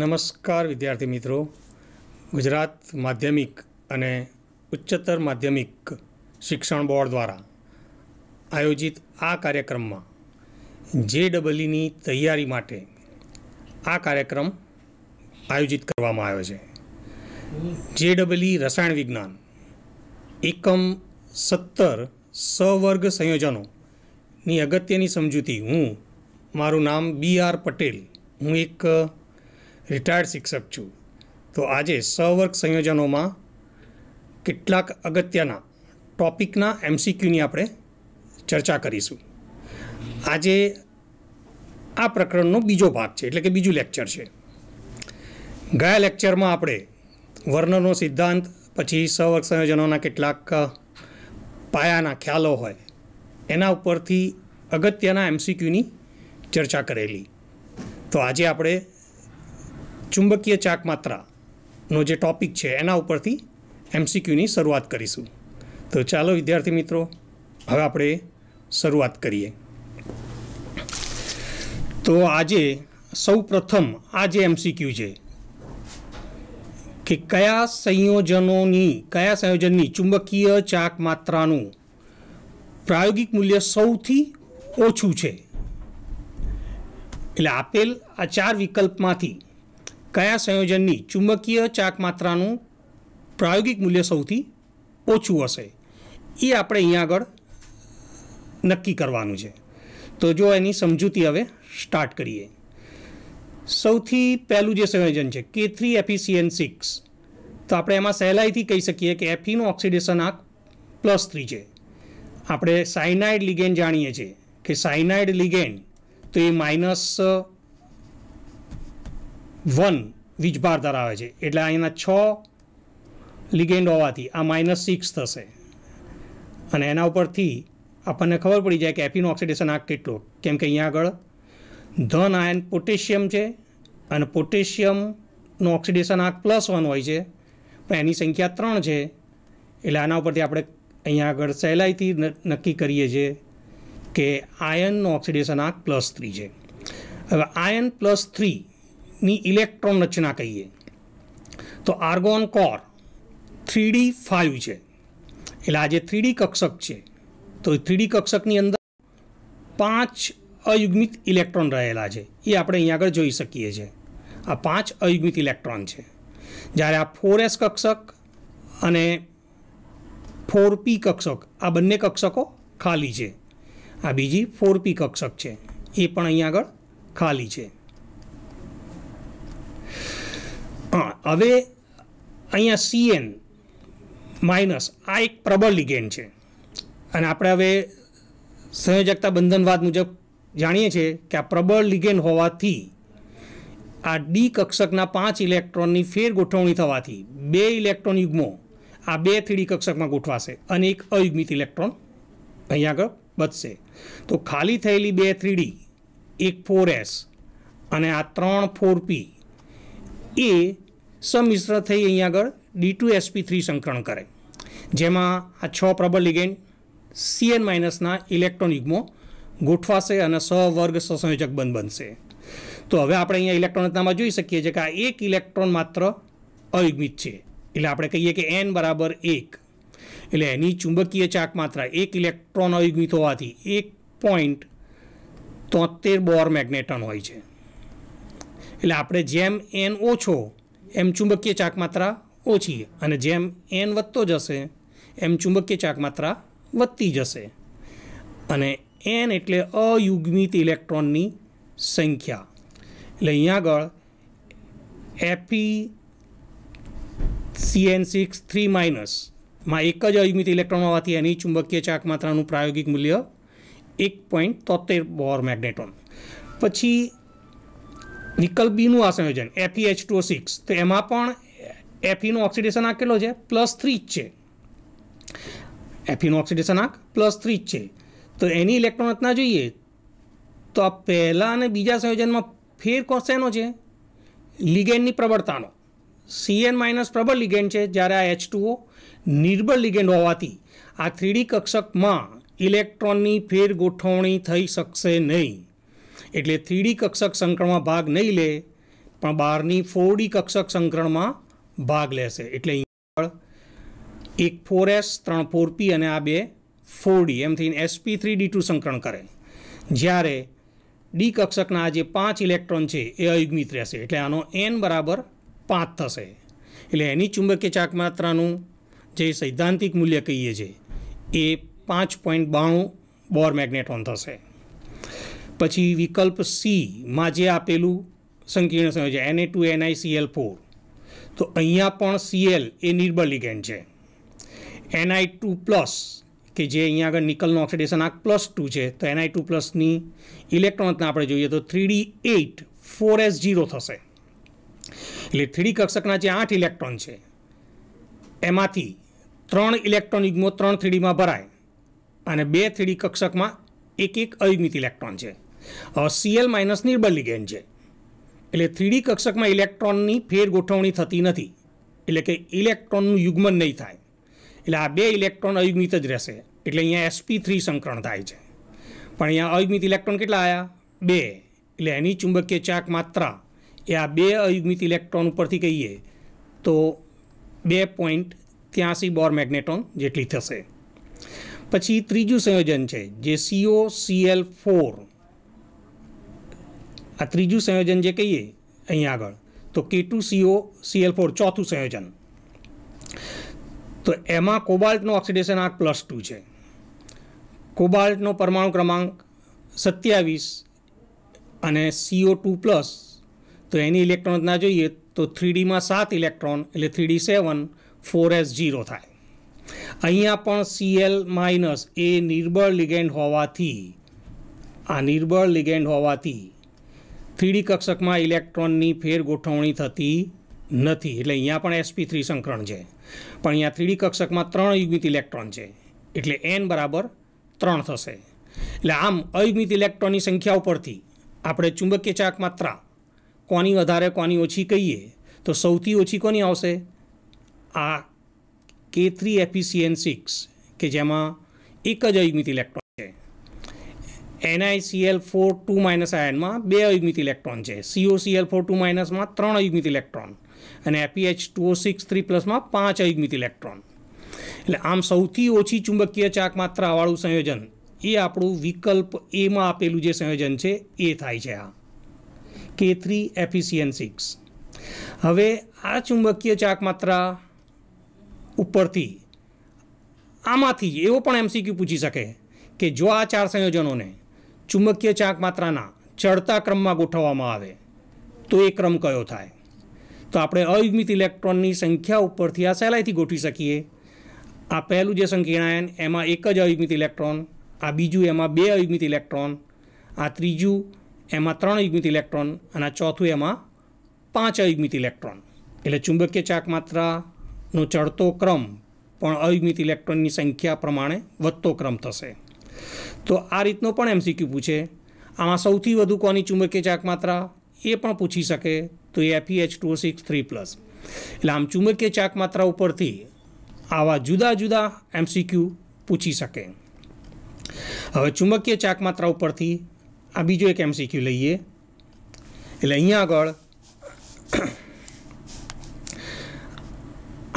નમસ્કાર વિદ્યાર્થી મિત્રો ગુજરાત માધ્યમિક અને ઉચ્ચતર માધ્યમિક શિક્ષણ બોર્ડ દ્વારા આયોજિત આ કાર્યક્રમમાં જે ડબલઈની તૈયારી માટે આ કાર્યક્રમ આયોજિત કરવામાં આવ્યો છે જે ડબલઈ રસાયણ વિજ્ઞાન એકમ સત્તર સવર્ગ સંયોજનોની અગત્યની સમજૂતી હું મારું નામ બી આર પટેલ હું એક રિટાયર્ડ શિક્ષક છું તો આજે સવર્ગ સંયોજનોમાં કેટલાક અગત્યના ટોપિકના એમસીક્યુની આપણે ચર્ચા કરીશું આજે આ પ્રકરણનો બીજો ભાગ છે એટલે કે બીજું લેક્ચર છે ગયા લેક્ચરમાં આપણે વર્ણનો સિદ્ધાંત પછી સવર્ગ સંયોજનોના કેટલાક પાયાના ખ્યાલો હોય એના ઉપરથી અગત્યના એમસીક્યુની ચર્ચા કરેલી તો આજે આપણે ચુંબકીય ચાક માત્રાનો જે ટોપિક છે એના ઉપરથી એમસીક્યુની શરૂઆત કરીશું તો ચાલો વિદ્યાર્થી મિત્રો હવે આપણે શરૂઆત કરીએ તો આજે સૌ પ્રથમ આજે એમસીક્યુ છે કે કયા સંયોજનોની કયા સંયોજનની ચુંબકીય ચાક માત્રાનું પ્રાયોગિક મૂલ્ય સૌથી ઓછું છે એટલે આપેલ આ ચાર વિકલ્પમાંથી કયા સંયોજનની ચુંબકીય ચાક માત્રાનું પ્રાયોગિક મૂલ્ય સૌથી ઓછું હશે એ આપણે અહીંયા આગળ નક્કી કરવાનું છે તો જો એની સમજૂતી હવે સ્ટાર્ટ કરીએ સૌથી પહેલું જે સંયોજન છે કે થ્રી એફીસીએન સિક્સ તો આપણે એમાં સહેલાઈથી કહી શકીએ કે એફીનું e ઓક્સિડેશન આંક પ્લસ થ્રી છે આપણે સાયનાઇડ લિગેન જાણીએ છીએ કે સાયનાઇડ લિગેન તો એ માઇનસ વન વીજભાર ધરાવે છે એટલે અહીંના છ લિગેન્ડ હોવાથી આ માઇનસ સિક્સ થશે અને એના ઉપરથી આપણને ખબર પડી જાય કે એપીનો ઓક્સિડેશન આંક કેટલો કેમ કે અહીંયા આગળ ધન આયન પોટેશિયમ છે અને પોટેશિયમનો ઓક્સિડેશન આંક પ્લસ વન હોય છે પણ એની સંખ્યા ત્રણ છે એટલે આના ઉપરથી આપણે અહીંયા આગળ સહેલાઈથી નક્કી કરીએ છીએ કે આયનનો ઓક્સિડેશન આંક પ્લસ થ્રી છે હવે આયન પ્લસ થ્રી ની ઇલેક્ટ્રોન રચના કહીએ તો આર્ગોન કોર થ્રીડી ફાઇવ છે એટલે આજે જે થ્રીડી કક્ષક છે તો એ થ્રીડી કક્ષકની અંદર પાંચ અયુગ્મિત ઇલેક્ટ્રોન રહેલા છે એ આપણે અહીં આગળ જોઈ શકીએ છીએ આ પાંચ અયુગ્મિત ઇલેક્ટ્રોન છે જ્યારે આ ફોર એસ કક્ષક અને ફોર પી કક્ષક આ બંને કક્ષકો ખાલી છે આ બીજી ફોર પી કક્ષક છે એ પણ અહીં આગળ ખાલી છે હા હવે અહીંયા સીએન માઇનસ આ એક પ્રબળ લિગેન છે અને આપણે હવે સંયોજકતા બંધનવાદ મુજબ જાણીએ છીએ કે આ પ્રબળ લિગેન હોવાથી આ ડી કક્ષકના પાંચ ઇલેક્ટ્રોનની ફેર ગોઠવણી થવાથી બે ઇલેક્ટ્રોન યુગ્મો આ બે થ્રીડી કક્ષકમાં ગોઠવાશે અને એક અયુગ્મિત ઇલેક્ટ્રોન અહીંયા આગળ બચશે તો ખાલી થયેલી બે થ્રીડી એક ફોર એસ અને આ ત્રણ ફોર પી એ સમિશ્ર થઈ અહીં આગળ ડી ટુ એસપી થ્રી સંકરણ કરે જેમાં આ છ પ્રબળ લિગેન્ડ સીએન માઇનસના ઇલેક્ટ્રોન યુગ્મો ગોઠવાશે અને સ વર્ગ સસંયોજક બંધ બનશે તો હવે આપણે અહીંયા ઇલેક્ટ્રોનતામાં જોઈ શકીએ છીએ કે આ એક ઇલેક્ટ્રોન માત્ર અયુગ્મિત છે એટલે આપણે કહીએ કે એન બરાબર એક એટલે એની ચુંબકીય ચાક માત્ર એક ઇલેક્ટ્રોન અયુગ્મિત હોવાથી એક પોઈન્ટ તોતેર બોર મેગ્નેટન હોય છે એટલે આપણે જેમ એન ઓછો એમ ચુંબકીય ચાક માત્રા ઓછી અને જેમ એન વધતો જશે એમ ચુંબકીય ચાક માત્રા વધતી જશે અને એન એટલે અયુગ્મિત ઇલેક્ટ્રોનની સંખ્યા એટલે અહીંયા આગળ એફી સીએન સિક્સ થ્રી માઇનસમાં એક જ અયુગ્મિત ઇલેક્ટ્રોન હોવાથી એની ચુંબકીય ચાક માત્રાનું પ્રાયોગિક મૂલ્ય એક પોઈન્ટ તોતેર બોર મેગ્નેટોન પછી નિકલ બીનું આ સંયોજન એફી એચ ટુ સિક્સ તો એમાં પણ એફીનો e ઓક્સિડેશન આંક કેટલો છે પ્લસ થ્રી જ છે એફીનો e ઓક્સિડેશન આંક પ્લસ થ્રી જ છે તો એની ઇલેક્ટ્રોન રચના જોઈએ તો આ પહેલાં અને બીજા સંયોજનમાં ફેર કોશેનો છે લિગેન્ડની પ્રબળતાનો સીએન માઇનસ પ્રબળ લિગેન્ડ છે જ્યારે આ એચ ટુઓ નિર્બળ લિગેન્ડ હોવાથી આ થ્રીડી કક્ષકમાં ઇલેક્ટ્રોનની ફેર ગોઠવણી થઈ શકશે નહીં એટલે થ્રીડી કક્ષક સંકરણમાં ભાગ નહીં લે પણ બહારની ફોરડી કક્ષક સંકરણમાં ભાગ લેશે એટલે આગળ એક ફોર એસ ત્રણ ફોરપી અને આ બે ફોરડી એમ થઈને એસપી થ્રી ડી ટુ સંકરણ કરે જ્યારે ડી કક્ષકના આ જે પાંચ ઇલેક્ટ્રોન છે એ અયુગ્મિત રહેશે એટલે આનો એન બરાબર પાંચ થશે એટલે એની ચુંબકીય ચાક માત્રાનું જે સૈદ્ધાંતિક મૂલ્ય કહીએ છીએ એ પાંચ પોઈન્ટ બાણું બોર મેગ્નેટોન થશે પછી વિકલ્પ સીમાં જે આપેલું સંકીર્ણ સંયોજન એને ટુ એનઆઈસીએલ ફોર તો અહીંયા પણ સીએલ એ નિર્બળ લિગેન્ડ છે એનઆઈ ટુ પ્લસ કે જે અહીંયા આગળ નિકલનું ઓક્સિડેશન આ પ્લસ ટુ છે તો એનઆઈ ટુ પ્લસની ઇલેક્ટ્રોનને આપણે જોઈએ તો three D eight four S zero થશે એટલે થ્રીડી કક્ષકના જે આઠ ઇલેક્ટ્રોન છે એમાંથી ત્રણ ઇલેક્ટ્રોન યુગ્મો ત્રણ થ્રીડીમાં ભરાય અને બે થ્રીડી કક્ષકમાં એક એક અયુગ્મિત ઇલેક્ટ્રોન છે સીએલ માઇનસ નિર્બળ લિગેન્ડ છે એટલે થ્રીડી કક્ષકમાં ઇલેક્ટ્રોનની ફેર ગોઠવણી થતી નથી એટલે કે ઇલેક્ટ્રોનનું યુગ્મન નહીં થાય એટલે આ બે ઇલેક્ટ્રોન અયુગ્મિત જ રહેશે એટલે અહીંયા એસપી થ્રી સંકરણ થાય છે પણ અહીંયા અયુગ્મિત ઇલેક્ટ્રોન કેટલા આવ્યા બે એટલે એની ચુંબકીય ચાક માત્રા એ આ બે અયુગ્મિત ઇલેક્ટ્રોન ઉપરથી કહીએ તો બે પોઈન્ટ ત્યાંસી બોર મેગ્નેટોન જેટલી થશે પછી ત્રીજું સંયોજન છે જે સીઓ સીએલ ફોર આ ત્રીજું સંયોજન જે કહીએ અહીંયા આગળ તો કે ટુ સીઓ સીએલ ફોર ચોથું સંયોજન તો એમાં કોબાલ્ટનો ઓક્સિડેશન આ પ્લસ ટુ છે કોબાલ્ટનો પરમાણુ ક્રમાંક સત્યાવીસ અને સીઓ ટુ પ્લસ તો એની ઇલેક્ટ્રોનના જોઈએ તો થ્રીડીમાં સાત ઇલેક્ટ્રોન એટલે three D seven four S zero થાય અહીંયા પણ સીએલ માઇનસ એ નિર્બળ લિગેન્ડ હોવાથી આ નિર્બળ લિગેન્ડ હોવાથી થ્રીડી કક્ષકમાં ઇલેક્ટ્રોનની ફેર ગોઠવણી થતી નથી એટલે અહીંયા પણ એસપી થ્રી સંકરણ છે પણ અહીંયા થ્રીડી કક્ષકમાં ત્રણ યુગ્મિત ઇલેક્ટ્રોન છે એટલે એન બરાબર ત્રણ થશે એટલે આમ અયુગ્મિત ઇલેક્ટ્રોનની સંખ્યા ઉપરથી આપણે ચુંબકીય ચાક માત્રા કોની વધારે કોની ઓછી કહીએ તો સૌથી ઓછી કોની આવશે આ કે થ્રી એફિસિયન સિક્સ કે જેમાં એક જ અયુગ્મિત electron NICL four two minus આયનમાં બે અયુગ્મિત ઇલેક્ટ્રોન છે સીઓસીએલ ફોર ટુ માઇનસમાં ત્રણ અયુગ્મિત ઇલેક્ટ્રોન અને એપીએચ ટુ સિક્સ થ્રી પ્લસમાં પાંચ અયુગ્મિત ઇલેક્ટ્રોન એટલે આમ સૌથી ઓછી ચુંબકીય ચાક માત્રાવાળું સંયોજન એ આપણું વિકલ્પ એમાં આપેલું જે સંયોજન છે એ થાય છે આ કે થ્રી એફિસિયન સિક્સ હવે આ ચુંબકીય ચાક માત્રા ઉપરથી આમાંથી એવો પણ એમસીક્યુ પૂછી શકે કે જો આ ચાર સંયોજનોને ચુંબકીય ચાક માત્રાના ચડતા ક્રમમાં ગોઠવવામાં આવે તો એ ક્રમ કયો થાય તો આપણે અયુગ્મિત ઇલેક્ટ્રોનની સંખ્યા ઉપરથી આ સહેલાઈથી ગોઠવી શકીએ આ પહેલું જે સંકીર્ણાયન એમાં એક જ અયુગ્મિત ઇલેક્ટ્રોન આ બીજું એમાં બે અયુગ્મિત ઇલેક્ટ્રોન આ ત્રીજું એમાં ત્રણ અયુગ્મિત ઇલેક્ટ્રોન અને આ ચોથું એમાં પાંચ અયુગ્મિત ઇલેક્ટ્રોન એટલે ચુંબકીય ચાક માત્રાનો ચડતો ક્રમ પણ અયુગ્મિત ઇલેક્ટ્રોનની સંખ્યા પ્રમાણે વધતો ક્રમ થશે તો આ રીતનો પણ એમસીક્યુ પૂછે આમાં સૌથી વધુ કોની ચુંબકીય ચાક માત્રા એ પણ પૂછી શકે તો એ H two six three plus એટલે આમ ચુંબકીય ચાક માત્રા ઉપરથી આવા જુદા જુદા એમસીક્યુ પૂછી શકે હવે ચુંબકીય ચાક માત્રા ઉપરથી આ બીજો એક એમસીક્યુ લઈએ એટલે અહીંયા આગળ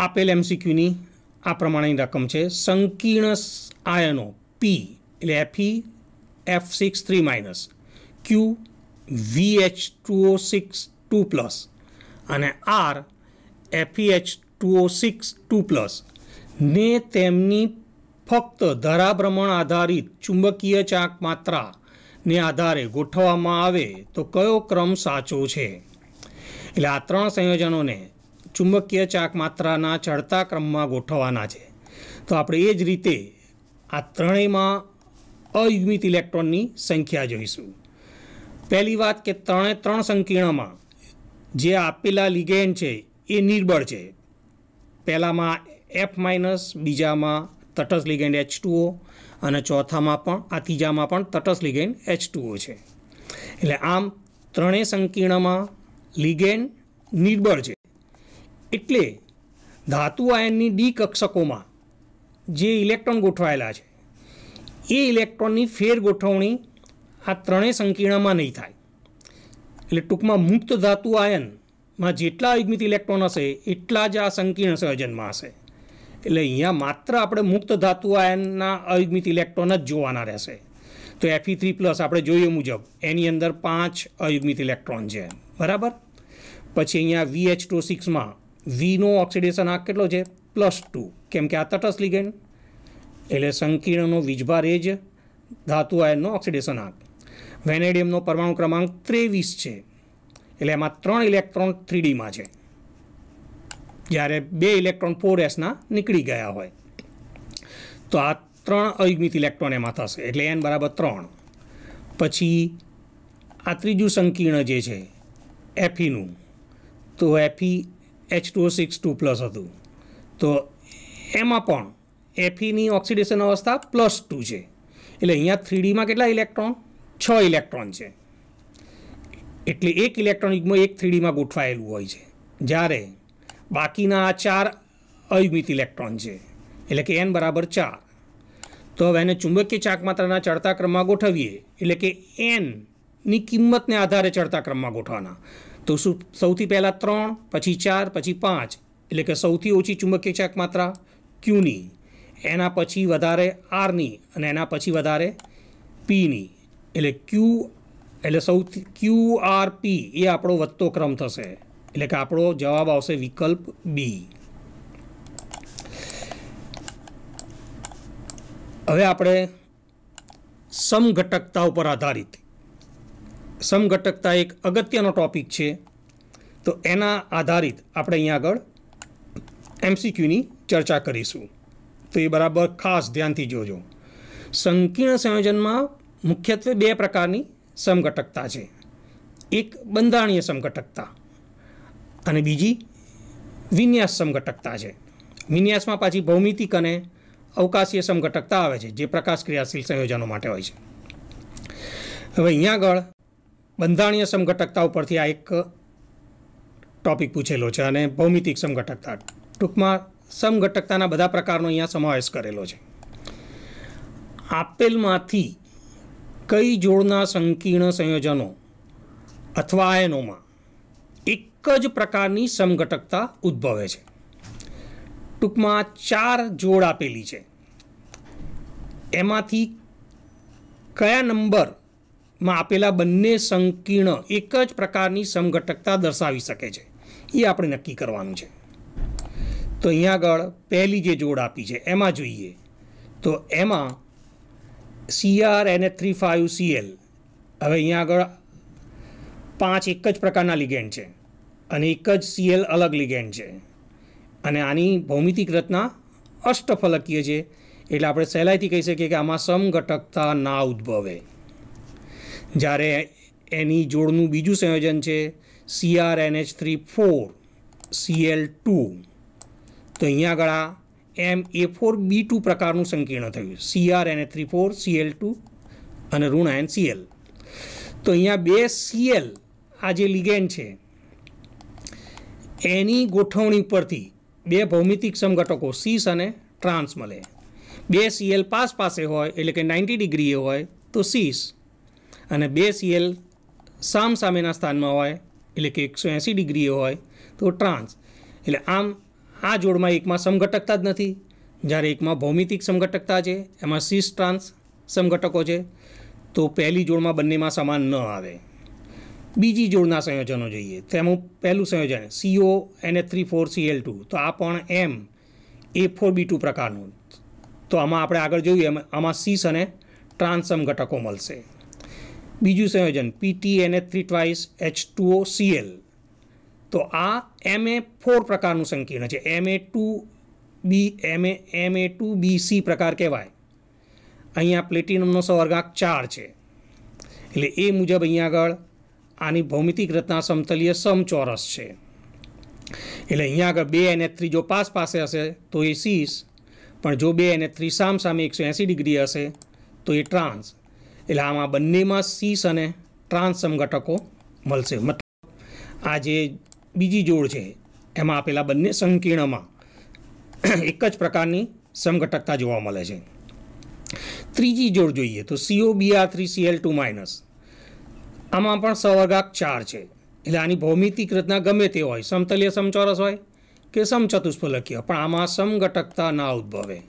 આપેલ એમસીક્યુની આ પ્રમાણેની રકમ છે સંકીર્ણ આયનો પી એટલે FE F six three minus Q V H two six two plus અને R FE H two six two plus ને તેમની ફક્ત ધરાભ્રમણ આધારિત ચુંબકીય ચાક માત્રાને આધારે ગોઠવવામાં આવે તો કયો ક્રમ સાચો છે એટલે આ ત્રણ સંયોજનોને ચુંબકીય ચાક માત્રાના ચડતા ક્રમમાં ગોઠવવાના છે તો આપણે એ જ રીતે આ ત્રણેયમાં અયુગ્મિત ઇલેક્ટ્રોનની સંખ્યા જોઈશું પહેલી વાત કે ત્રણે ત્રણ સંકીર્ણમાં જે આપેલા લિગેન છે એ નિર્બળ છે પહેલામાં એફ માઇનસ બીજામાં તટસ્થ લિગેન્ડ એચ ટુઓ અને ચોથામાં પણ આ ત્રીજામાં પણ તટસ્થ લિગેન્ડ એચ ટુઓ છે એટલે આમ ત્રણેય સંકીર્ણમાં લિગેન નિર્બળ છે એટલે ધાતુ આયનની ડી કક્ષકોમાં જે ઇલેક્ટ્રોન ગોઠવાયેલા છે એ ઇલેક્ટ્રોનની ફેર ગોઠવણી આ ત્રણેય સંકીર્ણમાં નહીં થાય એટલે ટૂંકમાં મુક્ત ધાતુ આયનમાં જેટલા અયુગ્મિત ઇલેક્ટ્રોન હશે એટલા જ આ સંકીર્ણ સંયોજનમાં હશે એટલે અહીંયા માત્ર આપણે મુક્ત ધાતુ આયનના અયુગ્મિત ઇલેક્ટ્રોન જ જોવાના રહેશે તો એફઈ થ્રી પ્લસ આપણે જોઈએ મુજબ એની અંદર પાંચ અયુગ્મિત ઇલેક્ટ્રોન છે બરાબર પછી અહીંયા વી એચ ટુ સિક્સમાં વીનો ઓક્સિડેશન આ કેટલો છે પ્લસ ટુ કેમ કે આ તટસ લિગેન્ડ એટલે સંકીર્ણનો વીજભાર એ જ ધાતુ આયનનો ઓક્સિડેશન આંક વેનેડિયમનો પરમાણુ ક્રમાંક ત્રેવીસ છે એટલે એમાં ત્રણ ઇલેક્ટ્રોન થ્રીડીમાં છે જ્યારે બે ઇલેક્ટ્રોન ફોર એસના નીકળી ગયા હોય તો આ ત્રણ અયુગ્મિત ઇલેક્ટ્રોન એમાં થશે એટલે એન બરાબર ત્રણ પછી આ ત્રીજું સંકીર્ણ જે છે એફીનું તો FE H two six two plus હતું તો એમાં પણ એફીની ઓક્સિડેશન અવસ્થા પ્લસ ટુ છે એટલે અહીંયા થ્રીડીમાં કેટલા ઇલેક્ટ્રોન છ ઇલેક્ટ્રોન છે એટલે એક ઇલેક્ટ્રોન યુગમાં એક થ્રીડીમાં ગોઠવાયેલું હોય છે જ્યારે બાકીના આ ચાર અયુગ્મિત ઇલેક્ટ્રોન છે એટલે કે એન બરાબર ચાર તો હવે એને ચુંબકીય ચાક માત્રાના ચડતા ક્રમમાં ગોઠવીએ એટલે કે એનની કિંમતને આધારે ચડતા ક્રમમાં ગોઠવાના તો શું સૌથી પહેલાં ત્રણ પછી ચાર પછી પાંચ એટલે કે સૌથી ઓછી ચુંબકીય ચાક માત્રા ક્યુની એના પછી વધારે આરની અને એના પછી વધારે પીની એટલે ક્યુ એટલે સૌથી ક્યુ આર પી એ આપણો વધતો ક્રમ થશે એટલે કે આપણો જવાબ આવશે વિકલ્પ બી હવે આપણે સમઘટકતા ઉપર આધારિત સમઘટકતા એક અગત્યનો ટોપિક છે તો એના આધારિત આપણે અહીંયા આગળ એમસીક્યુની ચર્ચા કરીશું તો એ બરાબર ખાસ ધ્યાનથી જોજો સંકીર્ણ સંયોજનમાં મુખ્યત્વે બે પ્રકારની સમઘટકતા છે એક બંધારણીય સમઘટકતા અને બીજી વિન્યાસ સમઘટકતા છે વિન્યાસમાં પાછી ભૌમિતિક અને અવકાશીય સમઘટકતા આવે છે જે પ્રકાશ ક્રિયાશીલ સંયોજનો માટે હોય છે હવે અહીંયા આગળ બંધારણીય સમઘટકતા ઉપરથી આ એક ટોપિક પૂછેલો છે અને ભૌમિતિક સમઘટકતા ટૂંકમાં સમઘટકતાના બધા પ્રકારનો અહીંયા સમાવેશ કરેલો છે આપેલમાંથી કઈ જોડના સંકીર્ણ સંયોજનો અથવા આયનોમાં એક જ પ્રકારની સમઘટકતા ઉદ્ભવે છે ટૂંકમાં ચાર જોડ આપેલી છે એમાંથી કયા નંબરમાં આપેલા બંને સંકીર્ણ એક જ પ્રકારની સમઘટકતા દર્શાવી શકે છે એ આપણે નક્કી કરવાનું છે તો અહીંયા આગળ પહેલી જે જોડ આપી છે એમાં જોઈએ તો એમાં સીઆર એને થ્રી ફાઇવ સીએલ હવે અહીંયા આગળ પાંચ એક જ પ્રકારના લિગેન્ડ છે અને એક જ સીએલ અલગ લિગેન્ડ છે અને આની ભૌમિતિક રચના અષ્ટફલકીય છે એટલે આપણે સહેલાઈથી કહી શકીએ કે આમાં સમઘટકતા ના ઉદ્ભવે જ્યારે એની જોડનું બીજું સંયોજન છે CR N H three four CL two તો અહીંયા આગળ આ M A four B two પ્રકારનું સંકીર્ણ થયું CR A three four CL two અને ઋણ આયન સીએલ તો અહીંયા બે સીએલ આ જે લિગેન છે એની ગોઠવણી ઉપરથી બે ભૌમિતિક સમઘટકો સીસ અને ટ્રાન્સ મળે બે સીએલ પાસ પાસે હોય એટલે કે નાઇન્ટી ડિગ્રીએ હોય તો સીસ અને બે સીએલ સામ સામેના સ્થાનમાં હોય એટલે કે એકસો એંસી ડિગ્રીએ હોય તો ટ્રાન્સ એટલે આમ આ જોડમાં એકમાં સમઘટકતા જ નથી જ્યારે એકમાં ભૌમિતિક સમઘટકતા છે એમાં સીસ ટ્રાન્સ સમઘટકો છે તો પહેલી જોડમાં બંનેમાં સમાન ન આવે બીજી જોડના સંયોજનો જોઈએ તેમાં પહેલું સંયોજન સીઓ એને થ્રી ફોર સીએલ ટુ તો આ પણ એમ એ ફોર બી ટુ પ્રકારનું તો આમાં આપણે આગળ જોઈએ આમાં સીસ અને ટ્રાન્સમ ઘટકો મળશે બીજું સંયોજન પીટી એને three twice H two O CL તો આ એમ એ ફોર પ્રકારનું સંકીર્ણ છે M A two B M A M A two B C પ્રકાર કહેવાય અહીંયા પ્લેટિનમનો સ્વર્ગાંક ચાર છે એટલે એ મુજબ અહીંયા આગળ આની ભૌમિતિક રચના સમતલીય સમચોરસ છે એટલે અહીંયા આગળ બે અને થ્રી જો પાસ પાસે હશે તો એ સીસ પણ જો બે અને થ્રી સામ સામે એકસો એંસી ડિગ્રી હશે તો એ ટ્રાન્સ એટલે આમાં બંનેમાં સીસ અને ટ્રાન્સ સમઘટકો મળશે મતલબ આ જે બીજી જોડ છે એમાં આપેલા બંને સંકીર્ણમાં એક જ પ્રકારની સમઘટકતા જોવા મળે છે ત્રીજી જોડ જોઈએ તો CO B R three CL two minus આમાં પણ સવર્ગાક ચાર છે એટલે આની ભૌમિતિક રચના ગમે તે હોય સમતલીય સમચોરસ હોય કે સમચતુષ્ફલકીય પણ આમાં સમઘટકતા ના ઉદ્ભવે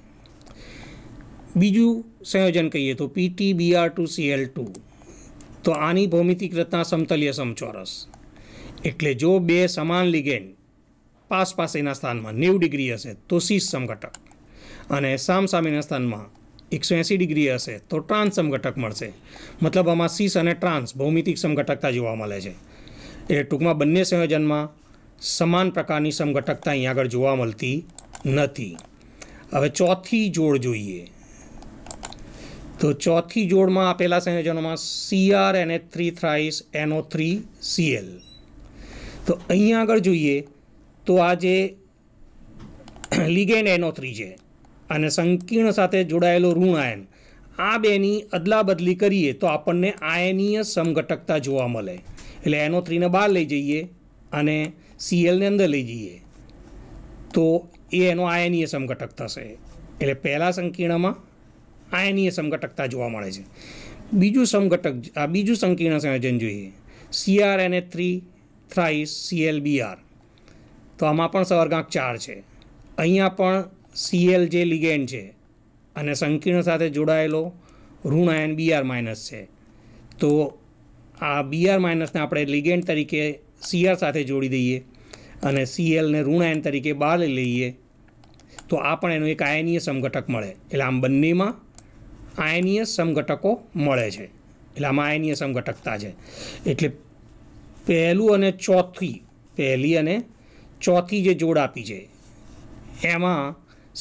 બીજું સંયોજન કહીએ તો PT BR two CL two તો આની ભૌમિતિક રચના સમતલીય સમચોરસ એટલે જો બે સમાન લિગેન્ડ પાસ પાસેના સ્થાનમાં નેવું ડિગ્રી હશે તો સીસમ ઘટક અને સામસામેના સ્થાનમાં એકસો એંસી ડિગ્રી હશે તો ટ્રાન્સ સમઘટક મળશે મતલબ આમાં સીસ અને ટ્રાન્સ ભૌમિતિક સમઘટકતા જોવા મળે છે એટલે ટૂંકમાં બંને સંયોજનમાં સમાન પ્રકારની સમઘટકતા અહીં આગળ જોવા મળતી નથી હવે ચોથી જોડ જોઈએ તો ચોથી જોડમાં આપેલા સંયોજનોમાં સીઆર એન એને three thrice NO three CL તો અહીંયા આગળ જોઈએ તો આ જે લિગેન એનો થ્રી છે અને સંકીર્ણ સાથે જોડાયેલો ઋણ આયન આ બેની અદલાબદલી કરીએ તો આપણને આયનીય સમઘટકતા જોવા મળે એટલે એનો થ્રીને બહાર લઈ જઈએ અને સીએલને અંદર લઈ જઈએ તો એ એનો આયનીય સમઘટક થશે એટલે પહેલાં સંકીર્ણમાં આયનીય સમઘટકતા જોવા મળે છે બીજું સમઘટક બીજું સંકીર્ણ સંયોજન જોઈએ સીઆરએનએ થ્રી થ્રાઇસ સીએલબીઆર તો આમાં પણ સવર્ગાંક ચાર છે અહીંયા પણ સીએલ જે લિગેન્ડ છે અને સંકીર્ણ સાથે જોડાયેલો ઋણ આયન બીઆર માઇનસ છે તો આ બીઆર માઇનસને આપણે લિગેન્ડ તરીકે સીઆર સાથે જોડી દઈએ અને સીએલને ઋણ આયન તરીકે બહાર લઈ લઈએ તો આ પણ એનું એક આયનીય સમઘટક મળે એટલે આમ બંનેમાં આયનીય સમઘટકો મળે છે એટલે આમાં આયનીય સમઘટકતા છે એટલે પહેલું અને ચોથી પહેલી અને ચોથી જે જોડ આપી છે એમાં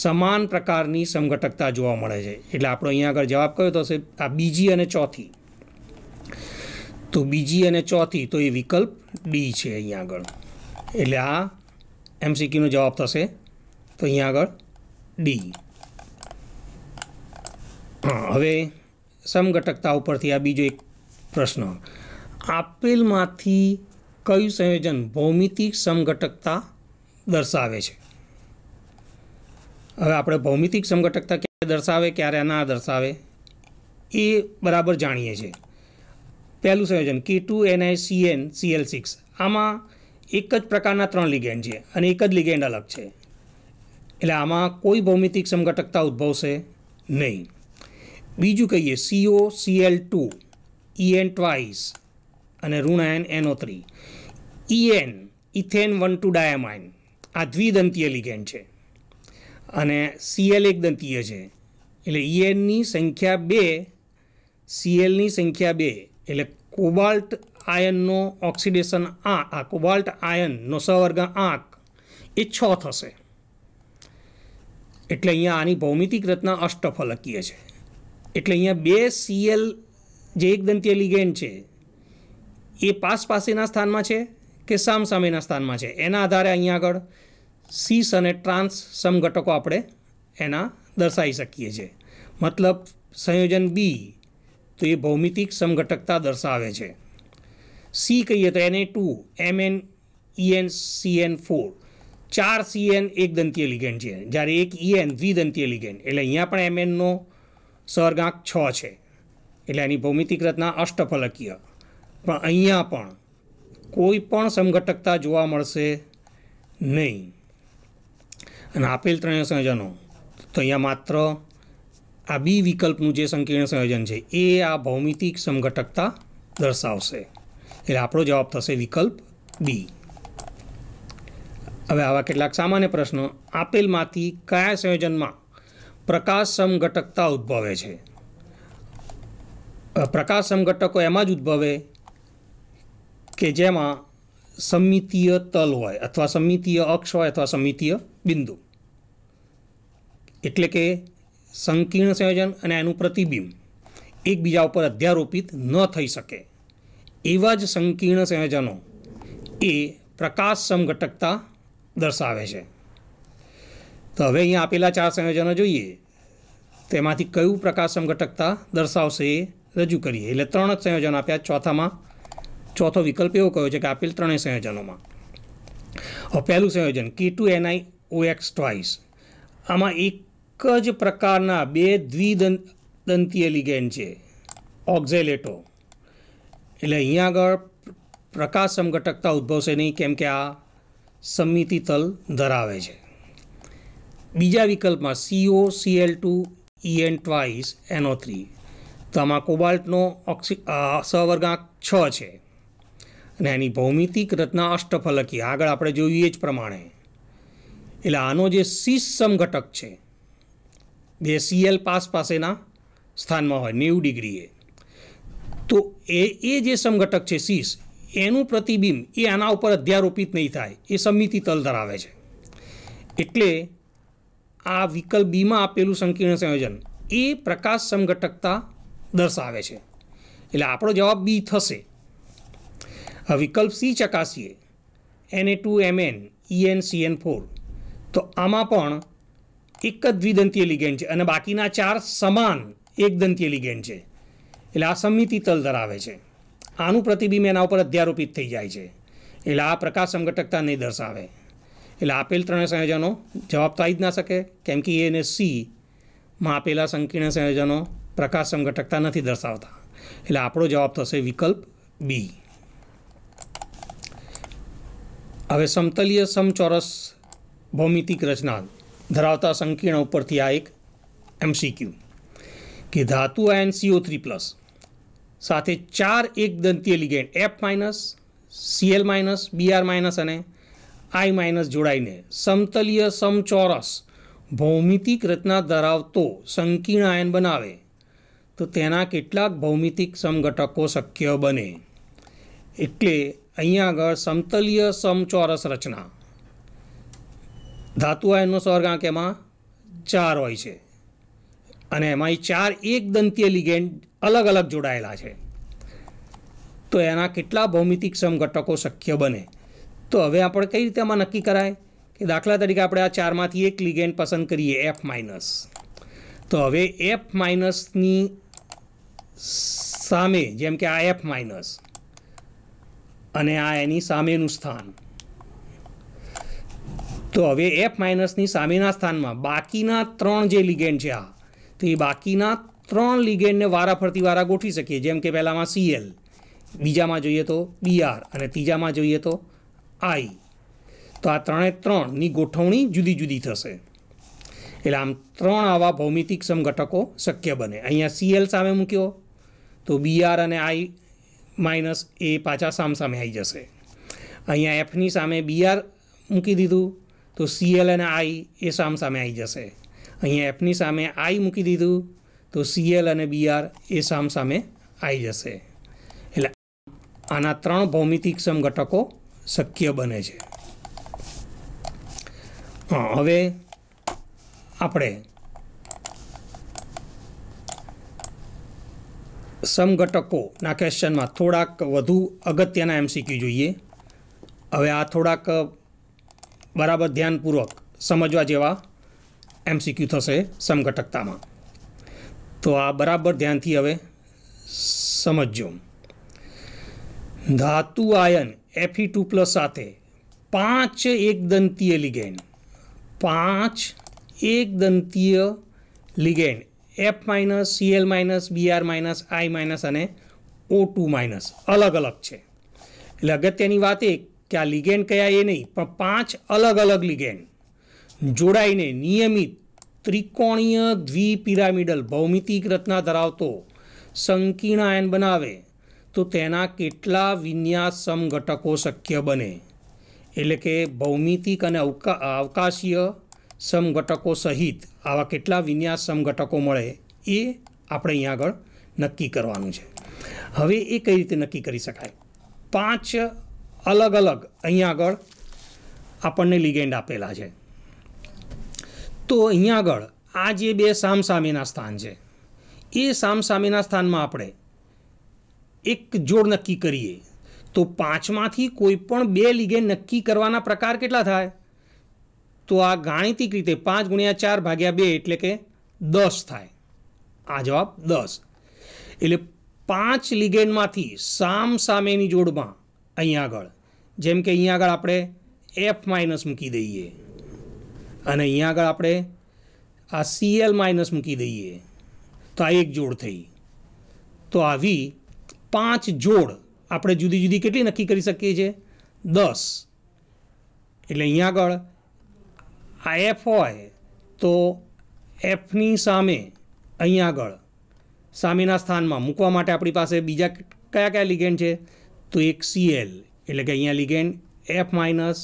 સમાન પ્રકારની સંગઠકતા જોવા મળે છે એટલે આપણો અહીંયા આગળ જવાબ કયો હશે આ બીજી અને ચોથી તો બીજી અને ચોથી તો એ વિકલ્પ ડી છે અહીંયા આગળ એટલે આ એમસીક્યુનો જવાબ થશે તો અહીંયા આગળ ડી હવે સમઘટકતા ઉપરથી આ બીજો એક પ્રશ્ન આપેલમાંથી કયું સંયોજન ભૌમિતિક સમઘટકતા દર્શાવે છે હવે આપણે ભૌમિતિક સમઘટકતા ક્યારે દર્શાવે ક્યારે ના દર્શાવે એ બરાબર જાણીએ છીએ પહેલું સંયોજન K two NI CN CL six આમાં એક જ પ્રકારના ત્રણ લિગેન્ડ છે અને એક જ લિગેન્ડ અલગ છે એટલે આમાં કોઈ ભૌમિતિક સમઘટકતા ઉદ્ભવશે નહીં બીજું કહીએ CO CL two EN twice અને ઋણાયન NO three EN ethane one two diamine આ દ્વિદંતીય લિગેન્ડ છે અને સીએલ એક દંતીય છે એટલે ઇએનની e સંખ્યા બે સીએલની સંખ્યા બે એટલે કોબાલ્ટ આયનનો ઓક્સિડેશન આ આ કોબાલ્ટ આયનનો સવર્ગ આંક એ છ થશે એટલે અહીંયા આની ભૌમિતિક રચના અષ્ટફલકીય છે એટલે અહીંયા બે સીએલ જે એક દંતીય લિગેન્ડ છે એ પાસ પાસેના સ્થાનમાં છે કે સામ સામેના સ્થાનમાં છે એના આધારે અહીંયા આગળ સીસ અને ટ્રાન્સ સમઘટકો આપણે એના દર્શાવી શકીએ છીએ મતલબ સંયોજન બી તો એ ભૌમિતિક સમઘટકતા દર્શાવે છે સી કહીએ તો એને two M N C N four ચાર સી એન એક દંતીય લિગેન્ડ છે જ્યારે એક ઈએન દ્વિદંતીય લિગેન્ડ એટલે અહીંયા પણ એમએનનો સ્વર્ગાંક છ છે એટલે એની ભૌમિતિક રચના અષ્ટફલકીય પણ અહીંયા પણ કોઈ પણ સમઘટકતા જોવા મળશે નહીં અને આપેલ ત્રણેય સંયોજનો તો અહીંયા માત્ર આ બી વિકલ્પનું જે સંકીર્ણ સંયોજન છે એ આ ભૌમિતિક સમઘટકતા દર્શાવશે એટલે આપણો જવાબ થશે વિકલ્પ બી હવે આવા કેટલાક સામાન્ય પ્રશ્નો આપેલમાંથી કયા સંયોજનમાં પ્રકાશ સમઘટકતા ઉદ્ભવે છે પ્રકાશ સમઘટકો એમાં જ ઉદ્ભવે કે જેમાં સમિતીય તલ હોય અથવા સમિતીય અક્ષ હોય અથવા સમિતીય બિંદુ એટલે કે સંકીર્ણ સંયોજન અને એનું પ્રતિબિંબ એકબીજા ઉપર અધ્યારોપિત ન થઈ શકે એવા જ સંકીર્ણ સંયોજનો એ પ્રકાશ સમઘટકતા દર્શાવે છે તો હવે અહીંયા આપેલા ચાર સંયોજનો જોઈએ તેમાંથી કયું પ્રકાશ સમઘટકતા દર્શાવશે એ રજૂ કરીએ એટલે ત્રણ જ સંયોજનો આપ્યા ચોથામાં ચોથો વિકલ્પ એવો કયો છે કે આપેલ ત્રણેય સંયોજનોમાં પહેલું સંયોજન K two NI X twice આમાં એક જ પ્રકારના બે દ્વિદંતીય લિગેન્ડ છે ઓક્ઝેલેટો એટલે અહીંયા આગળ પ્રકાશ સમઘટકતા ઉદ્ભવશે નહીં કેમ કે આ સમિતિ તલ ધરાવે છે બીજા વિકલ્પમાં CO CL two EN twice NO three તો આમાં કોબાલ્ટનો ઓક્સી સવર્ગાંક છ છે અને એની ભૌમિતિક રચના અષ્ટફલકી આગળ આપણે જોઈએ જ પ્રમાણે એટલે આનો જે સીસમ ઘટક છે બે સીએલ પાસ પાસેના સ્થાનમાં હોય નેવું ડિગ્રીએ તો એ એ જે સમઘટક છે શીશ એનું પ્રતિબિંબ એ આના ઉપર અધ્યારોપિત નહીં થાય એ સમિતિ તલ ધરાવે છે એટલે આ વિકલ્પ બીમાં આપેલું સંકીર્ણ સંયોજન એ પ્રકાશ સમઘટકતા દર્શાવે છે એટલે આપણો જવાબ બી થશે વિકલ્પ સી ચકાસીએ N A two M N E N C N four તો આમાં પણ એક જ દ્વિદંતીય લિગેન્ડ છે અને બાકીના ચાર સમાન એક દંતીય લિગેન્ડ છે એટલે આ સમિતિ તલ ધરાવે છે આનું પ્રતિબિંબ એના ઉપર અધ્યારોપિત થઈ જાય છે એટલે આ પ્રકાશ સંગટકતા નહીં દર્શાવે એટલે આપેલ ત્રણેય સંયોજનો જવાબ તો આવી જ ના શકે કેમ કે એ અને સી માં આપેલા સંકીર્ણ સંયોજનો પ્રકાશ સંગટકતા નથી દર્શાવતા એટલે આપણો જવાબ થશે વિકલ્પ બી હવે સમતલીય સમચોરસ ભૌમિતિક રચના ધરાવતા સંકીર્ણ ઉપરથી આ એક એમસીક્યુ કે ધાતુ આયન સીઓ થ્રી પ્લસ સાથે ચાર એક દંતીય ligand F minus CL minus BR minus અને આઈ માઇનસ જોડાઈને સમતલીય સમચોરસ ભૌમિતિક રચના ધરાવતો સંકીર્ણ આયન બનાવે તો તેના કેટલાક ભૌમિતિક સમઘટકો શક્ય બને એટલે અહીંયા આગળ સમતલીય સમચોરસ રચના ધાતુ આયનનો સર્ગાંક એમાં ચાર હોય છે અને એમાં ચાર એક દંતીય લિગેન્ડ અલગ અલગ જોડાયેલા છે તો એના કેટલા ભૌમિતિક સમઘટકો શક્ય બને તો હવે આપણે કઈ રીતે આમાં નક્કી કરાય કે દાખલા તરીકે આપણે આ ચારમાંથી એક લિગેન્ડ પસંદ કરીએ એફ માઇનસ તો હવે એફ માઇનસની સામે જેમ કે આ એફ માઇનસ અને આ એની સામેનું સ્થાન તો હવે એફ માઇનસની સામેના સ્થાનમાં બાકીના ત્રણ જે લિગેન્ડ છે આ તો એ બાકીના ત્રણ લિગેન્ડને વારા ફરતી વારા ગોઠવી શકીએ જેમ કે પહેલાંમાં સીએલ બીજામાં જોઈએ તો બીઆર અને ત્રીજામાં જોઈએ તો આઈ તો આ ત્રણે ત્રણની ગોઠવણી જુદી જુદી થશે એટલે આમ ત્રણ આવા ભૌમિતિક સમઘટકો શક્ય બને અહીંયા સીએલ સામે મૂક્યો તો બીઆર અને આઈ માઇનસ એ પાછા સામસામે આવી જશે અહીંયા એફની સામે બીઆર મૂકી દીધું તો સીએલ અને આઈ એ સામસામે આવી જશે અહીંયા એફની સામે આઈ મૂકી દીધું તો સીએલ અને બીઆર એ સામસામે આવી જશે એટલે આના ત્રણ ભૌમિતિક સમઘટકો શક્ય બને છે હવે આપણે સમઘટકોના ક્વેશ્ચનમાં થોડાક વધુ અગત્યના એમસીક્યુ જોઈએ હવે આ થોડાક બરાબર ધ્યાનપૂર્વક સમજવા જેવા એમસીક્યુ થશે સમઘટકતામાં તો આ બરાબર ધ્યાનથી હવે સમજજો ધાતુ આયન એફી ટુ પ્લસ સાથે પાંચ એકદંતીય લિગેન્ડ પાંચ એકદંતીય ligand F minus CL minus BR minus I minus અને ઓ ટુ માઇનસ અલગ અલગ છે એટલે અગત્યની વાત એ કે આ લિગેન્ડ કયા એ નહીં પણ પાંચ અલગ અલગ લિગેન્ડ જોડાઈને નિયમિત ત્રિકોણીય દ્વિપિરામિડલ ભૌમિતિક રચના ધરાવતો સંકીર્ણ આયન બનાવે તો તેના કેટલા વિન્યાસ સમ શક્ય બને એટલે કે ભૌમિતિક અને અવકાશીય સમઘટકો સહિત આવા કેટલા વિન્યાસ સમઘટકો મળે એ આપણે અહીંયા આગળ નક્કી કરવાનું છે હવે એ કઈ રીતે નક્કી કરી શકાય પાંચ અલગ અલગ અહીંયા આગળ આપણને લિગેન્ડ આપેલા છે તો અહીંયા આગળ આ જે બે સામસામેના સ્થાન છે એ સામસામેના સ્થાનમાં આપણે એક જોડ નક્કી કરીએ તો પાંચમાંથી કોઈ પણ બે લિગેન્ડ નક્કી કરવાના પ્રકાર કેટલા થાય તો આ ગાણિતિક રીતે પાંચ ગુણ્યા ચાર ભાગ્યા બે એટલે કે દસ થાય આ જવાબ દસ એટલે પાંચ લિગેન્ડમાંથી સામ સામેની જોડમાં અહીંયા આગળ જેમ કે અહીંયા આગળ આપણે એફ માઇનસ મૂકી દઈએ અને અહીંયા આગળ આપણે આ સીએલ માઇનસ મૂકી દઈએ તો આ એક જોડ થઈ તો આવી પાંચ જોડ આપણે જુદી જુદી કેટલી નક્કી કરી શકીએ છીએ દસ એટલે અહીં આગળ આ એફ હોય તો એફની સામે અહીં આગળ સામેના સ્થાનમાં મૂકવા માટે આપણી પાસે બીજા કયા કયા લિગેન્ડ છે તો એક સીએલ એટલે કે અહીંયા ligand F minus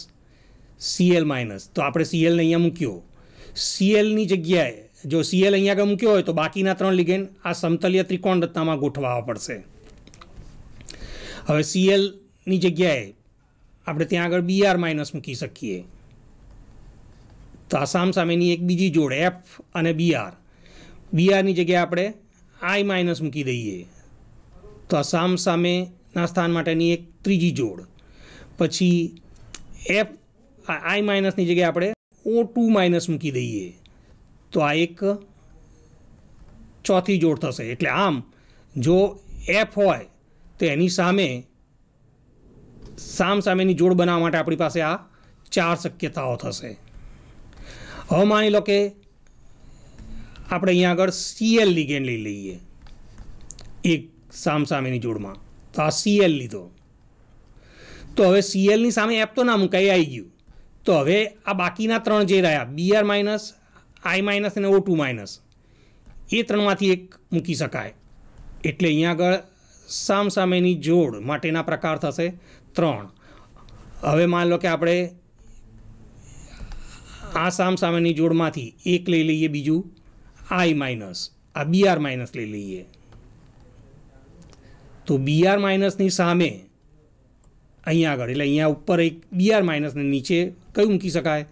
CL minus તો આપણે સીએલને અહીંયા મૂક્યો સીએલની જગ્યાએ જો સીએલ અહીંયા આગળ મૂક્યો હોય તો બાકીના ત્રણ લિગેન્ડ આ સમતલીય ત્રિકોણ રત્નામાં ગોઠવાવા પડશે હવે સીએલની જગ્યાએ આપણે ત્યાં આગળ બીઆર માઇનસ મૂકી શકીએ તો આસામ સામેની એક બીજી જોડ એફ અને બીઆર બીઆરની જગ્યાએ આપણે આઈ માઇનસ મૂકી દઈએ તો આસામ સામેના સ્થાન માટેની એક ત્રીજી જોડ પછી એફ આઈ માઇનસની જગ્યાએ આપણે ઓ ટુ માઇનસ મૂકી દઈએ તો આ એક ચોથી જોડ થશે એટલે આમ જો એફ હોય તો એની સામે સામ સામેની જોડ બનાવવા માટે આપણી પાસે આ ચાર શક્યતાઓ થશે હવે માની લો કે આપણે અહીંયા આગળ સીએલ લિગેન્ડ લઈ લઈએ એક સામસામેની જોડમાં તો આ સીએલ લીધો તો હવે સીએલની સામે એપ તો ના મુકાઈ આવી ગયું તો હવે આ બાકીના ત્રણ જે રહ્યા બીઆર માઇનસ આઈ માઇનસ અને ઓ ટુ માઇનસ એ ત્રણમાંથી એક મૂકી શકાય એટલે અહીંયા આગળ સામસામેની જોડ માટેના પ્રકાર થશે ત્રણ હવે માની લો કે આપણે આ સામ સામેની જોડમાંથી એક લઈ લઈએ બીજું આઈ માઇનસ આ બી આર માઇનસ લઈ લઈએ તો બી આર માઇનસની સામે અહીંયા આગળ એટલે અહીંયા ઉપર એક બી આર માઇનસને નીચે કયું મૂકી શકાય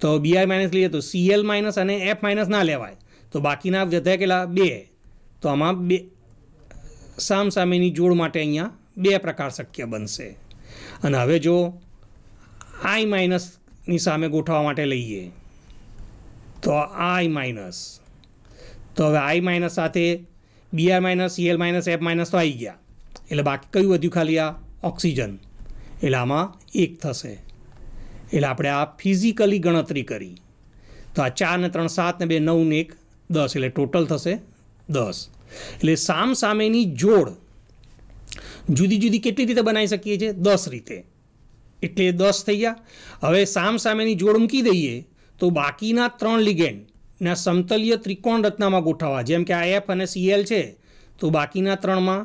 તો બી આર માઇનસ લઈએ તો સીએલ માઇનસ અને એફ માઇનસ ના લેવાય તો બાકીના વધ્યા કેટલા બે તો આમાં બે સામ સામેની જોડ માટે અહીંયા બે પ્રકાર શક્ય બનશે અને હવે જો આઈ માઇનસ ની સામે ગોઠવવા માટે લઈએ તો આઈ માઇનસ તો હવે આઈ માઇનસ સાથે B R minus CL minus F minus તો આવી ગયા એટલે બાકી કયું વધ્યું ખાલી આ ઓક્સિજન એટલે આમાં એક થશે એટલે આપણે આ ફિઝિકલી ગણતરી કરી તો આ ચાર ને ત્રણ સાત ને બે નવ ને એક દસ એટલે ટોટલ થશે દસ એટલે સામ સામેની જોડ જુદી જુદી કેટલી રીતે બનાવી શકીએ છીએ દસ રીતે એટલે દસ થઈ ગયા હવે સામ સામેની જોડ મૂકી દઈએ તો બાકીના ત્રણ લિગેન્ડના સમતલીય ત્રિકોણ રચનામાં ગોઠવવા જેમ કે આ એફ અને સીએલ છે તો બાકીના ત્રણમાં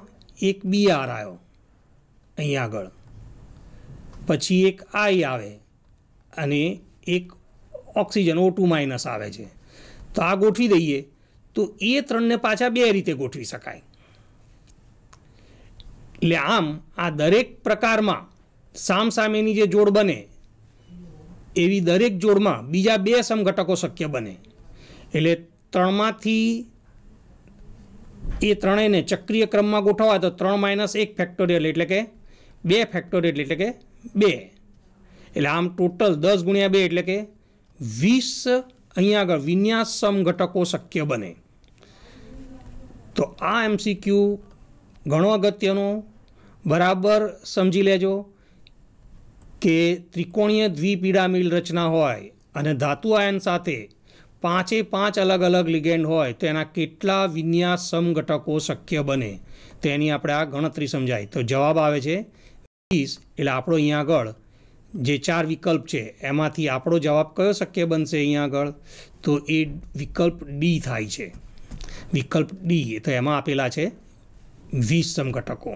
એક બી આર આવ્યો અહીં આગળ પછી એક આઈ આવે અને એક ઓક્સિજન ઓ ટુ માઇનસ આવે છે તો આ ગોઠવી દઈએ તો એ ત્રણને પાછા બે રીતે ગોઠવી શકાય એટલે આમ આ દરેક પ્રકારમાં સામસામેની જે જોડ બને એવી દરેક જોડમાં બીજા બે સમઘટકો શક્ય બને એટલે ત્રણમાંથી એ ત્રણેયને ચક્રિય ક્રમમાં ગોઠવવા તો ત્રણ માઇનસ એક ફેક્ટોરિયલ એટલે કે બે ફેક્ટોરિયલ એટલે કે બે એટલે આમ ટોટલ દસ ગુણ્યા બે એટલે કે વીસ અહીંયા આગળ વિન્યાસ સમઘટકો શક્ય બને તો આ એમસીક્યુ ઘણો અગત્યનો બરાબર સમજી લેજો કે ત્રિકોણીય દ્વિપિરામિલ રચના હોય અને ધાતુ આયન સાથે પાંચે પાંચ અલગ અલગ લિગેન્ડ હોય તો એના કેટલા વિન્યાસ સમઘટકો શક્ય બને તેની આપણે આ ગણતરી સમજાય તો જવાબ આવે છે વીસ એટલે આપણો અહીંયા આગળ જે ચાર વિકલ્પ છે એમાંથી આપણો જવાબ કયો શક્ય બનશે અહીંયા આગળ તો એ વિકલ્પ ડી થાય છે વિકલ્પ ડી તો એમાં આપેલા છે વીસ સમઘટકો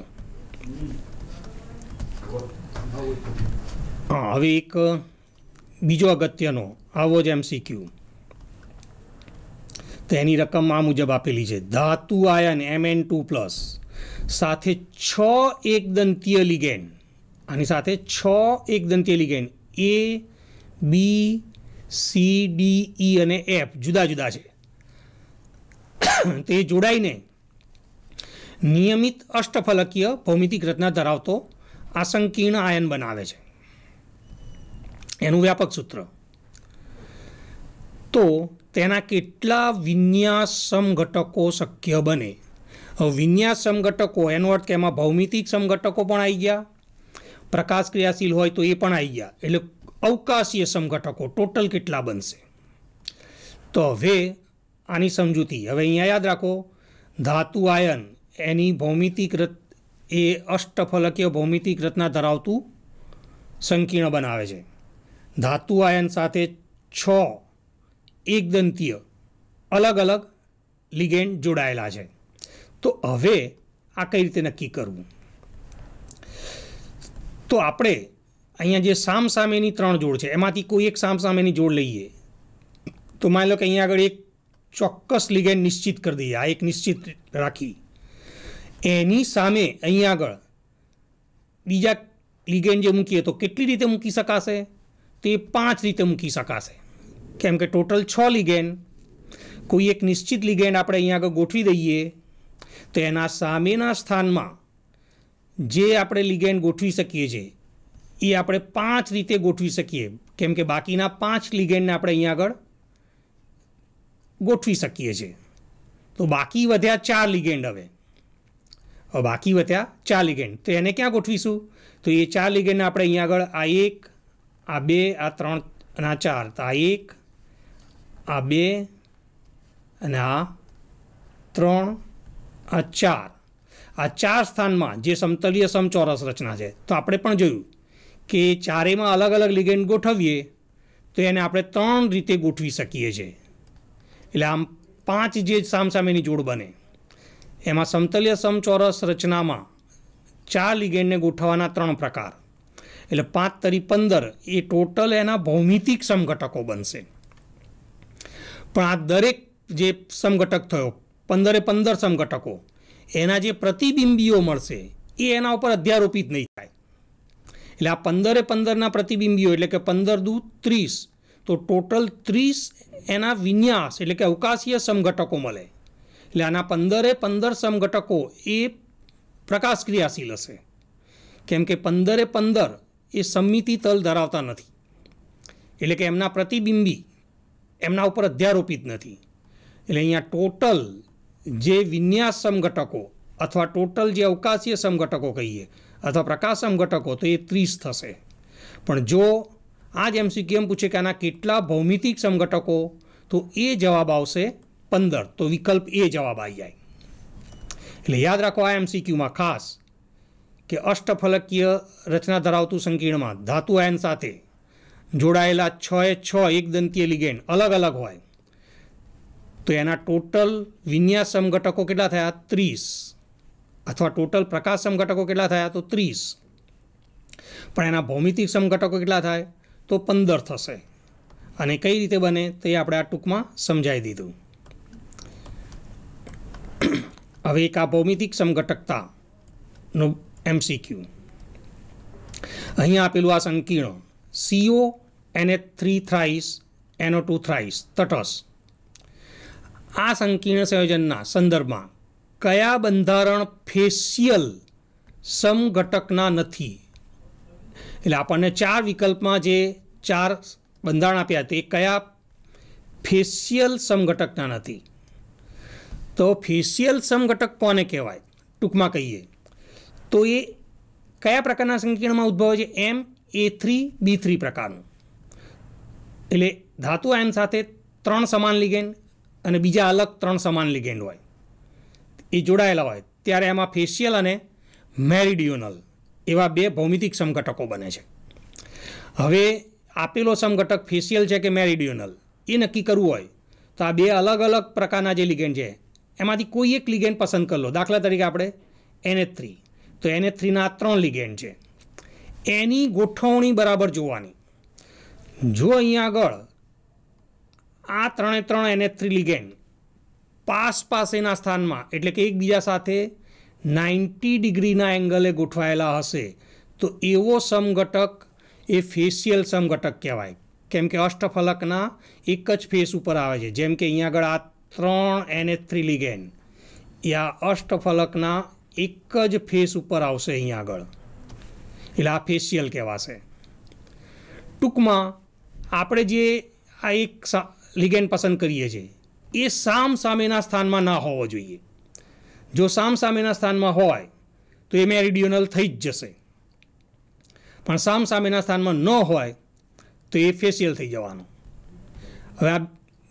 હવે એક બીજો અગત્યનો આવો જ એમસીક્યુ તો એની રકમ આ મુજબ આપેલી છે ધાતુ આયન એમ એન ટુ પ્લસ સાથે છ એકદંતીય લિગેન આની સાથે છ એકદંતીય ligand A B C D E e અને એફ જુદા જુદા છે તે જોડાઈને નિયમિત અષ્ટફલકીય ભૌમિતિક રચના ધરાવતો આ આયન બનાવે છે એનું વ્યાપક સૂત્ર તો તેના કેટલા વિન્યાસ સમઘટકો શક્ય બને વિન્યાસ સમઘટકો એનો અર્થ કે એમાં ભૌમિતિક સમઘટકો પણ આવી ગયા પ્રકાશ ક્રિયાશીલ હોય તો એ પણ આવી ગયા એટલે અવકાશીય સમઘટકો ટોટલ કેટલા બનશે તો હવે આની સમજૂતી હવે અહીંયા યાદ રાખો ધાતુ આયન એની ભૌમિતિક રત એ અષ્ટફલકીય ભૌમિતિક રચના ધરાવતું સંકીર્ણ બનાવે છે ધાતુ આયન સાથે છ એકદંતીય અલગ અલગ લિગેન્ડ જોડાયેલા છે તો હવે આ કઈ રીતે નક્કી કરવું તો આપણે અહીંયા જે સામસામેની ત્રણ જોડ છે એમાંથી કોઈ એક સામસામેની જોડ લઈએ તો માની લો કે અહીંયા આગળ એક ચોક્કસ લિગેન્ડ નિશ્ચિત કરી દઈએ આ એક નિશ્ચિત રાખી એની સામે અહીંયા આગળ બીજા લિગેન્ડ જે મૂકીએ તો કેટલી રીતે મૂકી શકાશે તે પાંચ રીતે મૂકી શકાશે કેમ કે ટોટલ છ લિગેન કોઈ એક નિશ્ચિત લિગેન આપણે અહીંયા આગળ ગોઠવી દઈએ તો એના સામેના સ્થાનમાં જે આપણે લિગેન ગોઠવી શકીએ છીએ એ આપણે પાંચ રીતે ગોઠવી શકીએ કેમ કે બાકીના પાંચ લિગેનને આપણે અહીંયા આગળ ગોઠવી શકીએ છીએ તો બાકી વધ્યા ચાર લિગેન્ડ હવે બાકી વધ્યા ચાર લિગેન્ડ તો એને ક્યાં ગોઠવીશું તો એ ચાર લિગેન્ડને આપણે અહીંયા આગળ આ એક આ બે આ ત્રણ અને આ ચાર તો આ એક આ બે અને આ ત્રણ આ ચાર આ ચાર સ્થાનમાં જે સમતલીય સમચોરસ રચના છે તો આપણે પણ જોયું કે ચારેયમાં અલગ અલગ લિગેન્ડ ગોઠવીએ તો એને આપણે ત્રણ રીતે ગોઠવી શકીએ છીએ એટલે આમ પાંચ જે સામસામેની જોડ બને એમાં સમતલીય સમચોરસ રચનામાં ચાર લિગેન્ડને ગોઠવવાના ત્રણ પ્રકાર એટલે પાંચ તરી પંદર એ ટોટલ એના ભૌમિતિક સમઘટકો બનશે પણ આ દરેક જે સમઘટક થયો પંદરે પંદર સમઘટકો એના જે પ્રતિબિંબીઓ મળશે એ એના ઉપર અધ્યારોપિત નહીં થાય એટલે આ પંદરે પંદરના પ્રતિબિંબીઓ એટલે કે પંદર દુ ત્રીસ તો ટોટલ ત્રીસ એના વિન્યાસ એટલે કે અવકાશીય સમઘટકો મળે એટલે આના પંદરે પંદર સમઘટકો એ પ્રકાશ ક્રિયાશીલ હશે કેમ કે પંદરે પંદર એ સમિતિ તલ ધરાવતા નથી એટલે કે એમના પ્રતિબિંબી એમના ઉપર અધ્યારોપિત નથી એટલે અહીંયા ટોટલ જે વિન્યાસ સમઘટકો અથવા ટોટલ જે અવકાશીય સમઘટકો કહીએ અથવા પ્રકાશ સમઘટકો તો એ ત્રીસ થશે પણ જો આ જ એમ પૂછે કે આના કેટલા ભૌમિતિક સમઘટકો તો એ જવાબ આવશે પંદર તો વિકલ્પ એ જવાબ આવી જાય એટલે યાદ રાખો આ એમસીક્યુમાં ખાસ કે અષ્ટફલકીય રચના ધરાવતું સંકીર્ણમાં ધાતુ આયન સાથે જોડાયેલા છ એ છ એકદંતીય લિગેન્ડ અલગ અલગ હોય તો એના ટોટલ વિન્યાસ ઘટકો કેટલા થયા ત્રીસ અથવા ટોટલ પ્રકાશ ઘટકો કેટલા થયા તો ત્રીસ પણ એના ભૌમિતિક સમઘટકો કેટલા થાય તો પંદર થશે અને કઈ રીતે બને તે આપણે આ ટૂંકમાં સમજાવી દીધું હવે એક આ ભૌમિતિક સમઘટકતાનો એમસીક્યુ અહીં આપેલું આ સંકીર્ણ CO NA three thrice NO two thrice તટસ આ સંકીર્ણ સંયોજનના સંદર્ભમાં કયા બંધારણ ફેશિયલ સમઘટકના નથી એટલે આપણને ચાર વિકલ્પમાં જે ચાર બંધારણ આપ્યા તે કયા ફેશિયલ સમઘટકના નથી તો ફેશિયલ સમઘટક કોને કહેવાય ટૂંકમાં કહીએ તો એ કયા પ્રકારના સંકીર્ણમાં ઉદ્ભવે છે એમ એ થ્રી બી થ્રી પ્રકારનું એટલે ધાતુ એમ સાથે ત્રણ સમાન લિગેન્ડ અને બીજા અલગ ત્રણ સમાન લિગેન્ડ હોય એ જોડાયેલા હોય ત્યારે એમાં ફેશિયલ અને મેરિડિયોનલ એવા બે ભૌમિતિક સમઘટકો બને છે હવે આપેલો સમઘટક ફેશિયલ છે કે મેરિડિયોનલ એ નક્કી કરવું હોય તો આ બે અલગ અલગ પ્રકારના જે લિગેન્ડ છે એમાંથી કોઈ એક લિગેન્ડ પસંદ કરી લો દાખલા તરીકે આપણે એન એચ થ્રી તો એને થ્રીના ત્રણ લિગેન્ડ છે એની ગોઠવણી બરાબર જોવાની જો અહીંયા આગળ આ ત્રણે ત્રણ એને થ્રી લિગેન્ડ પાસ પાસેના સ્થાનમાં એટલે કે એકબીજા સાથે નાઇન્ટી ડિગ્રીના એંગલે ગોઠવાયેલા હશે તો એવો સમઘટક એ ફેશિયલ સમઘટક કહેવાય કેમ કે અષ્ટફલકના એક જ ફેસ ઉપર આવે છે જેમ કે અહીંયા આગળ આ ત્રણ એને થ્રી લિગેન્ડ એ આ અષ્ટફલકના એક જ ફેસ ઉપર આવશે અહીંયા આગળ એટલે આ ફેશિયલ કહેવાશે ટૂંકમાં આપણે જે આ એક લિગેન પસંદ કરીએ છીએ એ સામ સામેના સ્થાનમાં ના હોવો જોઈએ જો સામ સામેના સ્થાનમાં હોય તો એ મેરિડિયોનલ થઈ જ જશે પણ સામ સામેના સ્થાનમાં ન હોય તો એ ફેશિયલ થઈ જવાનું હવે આ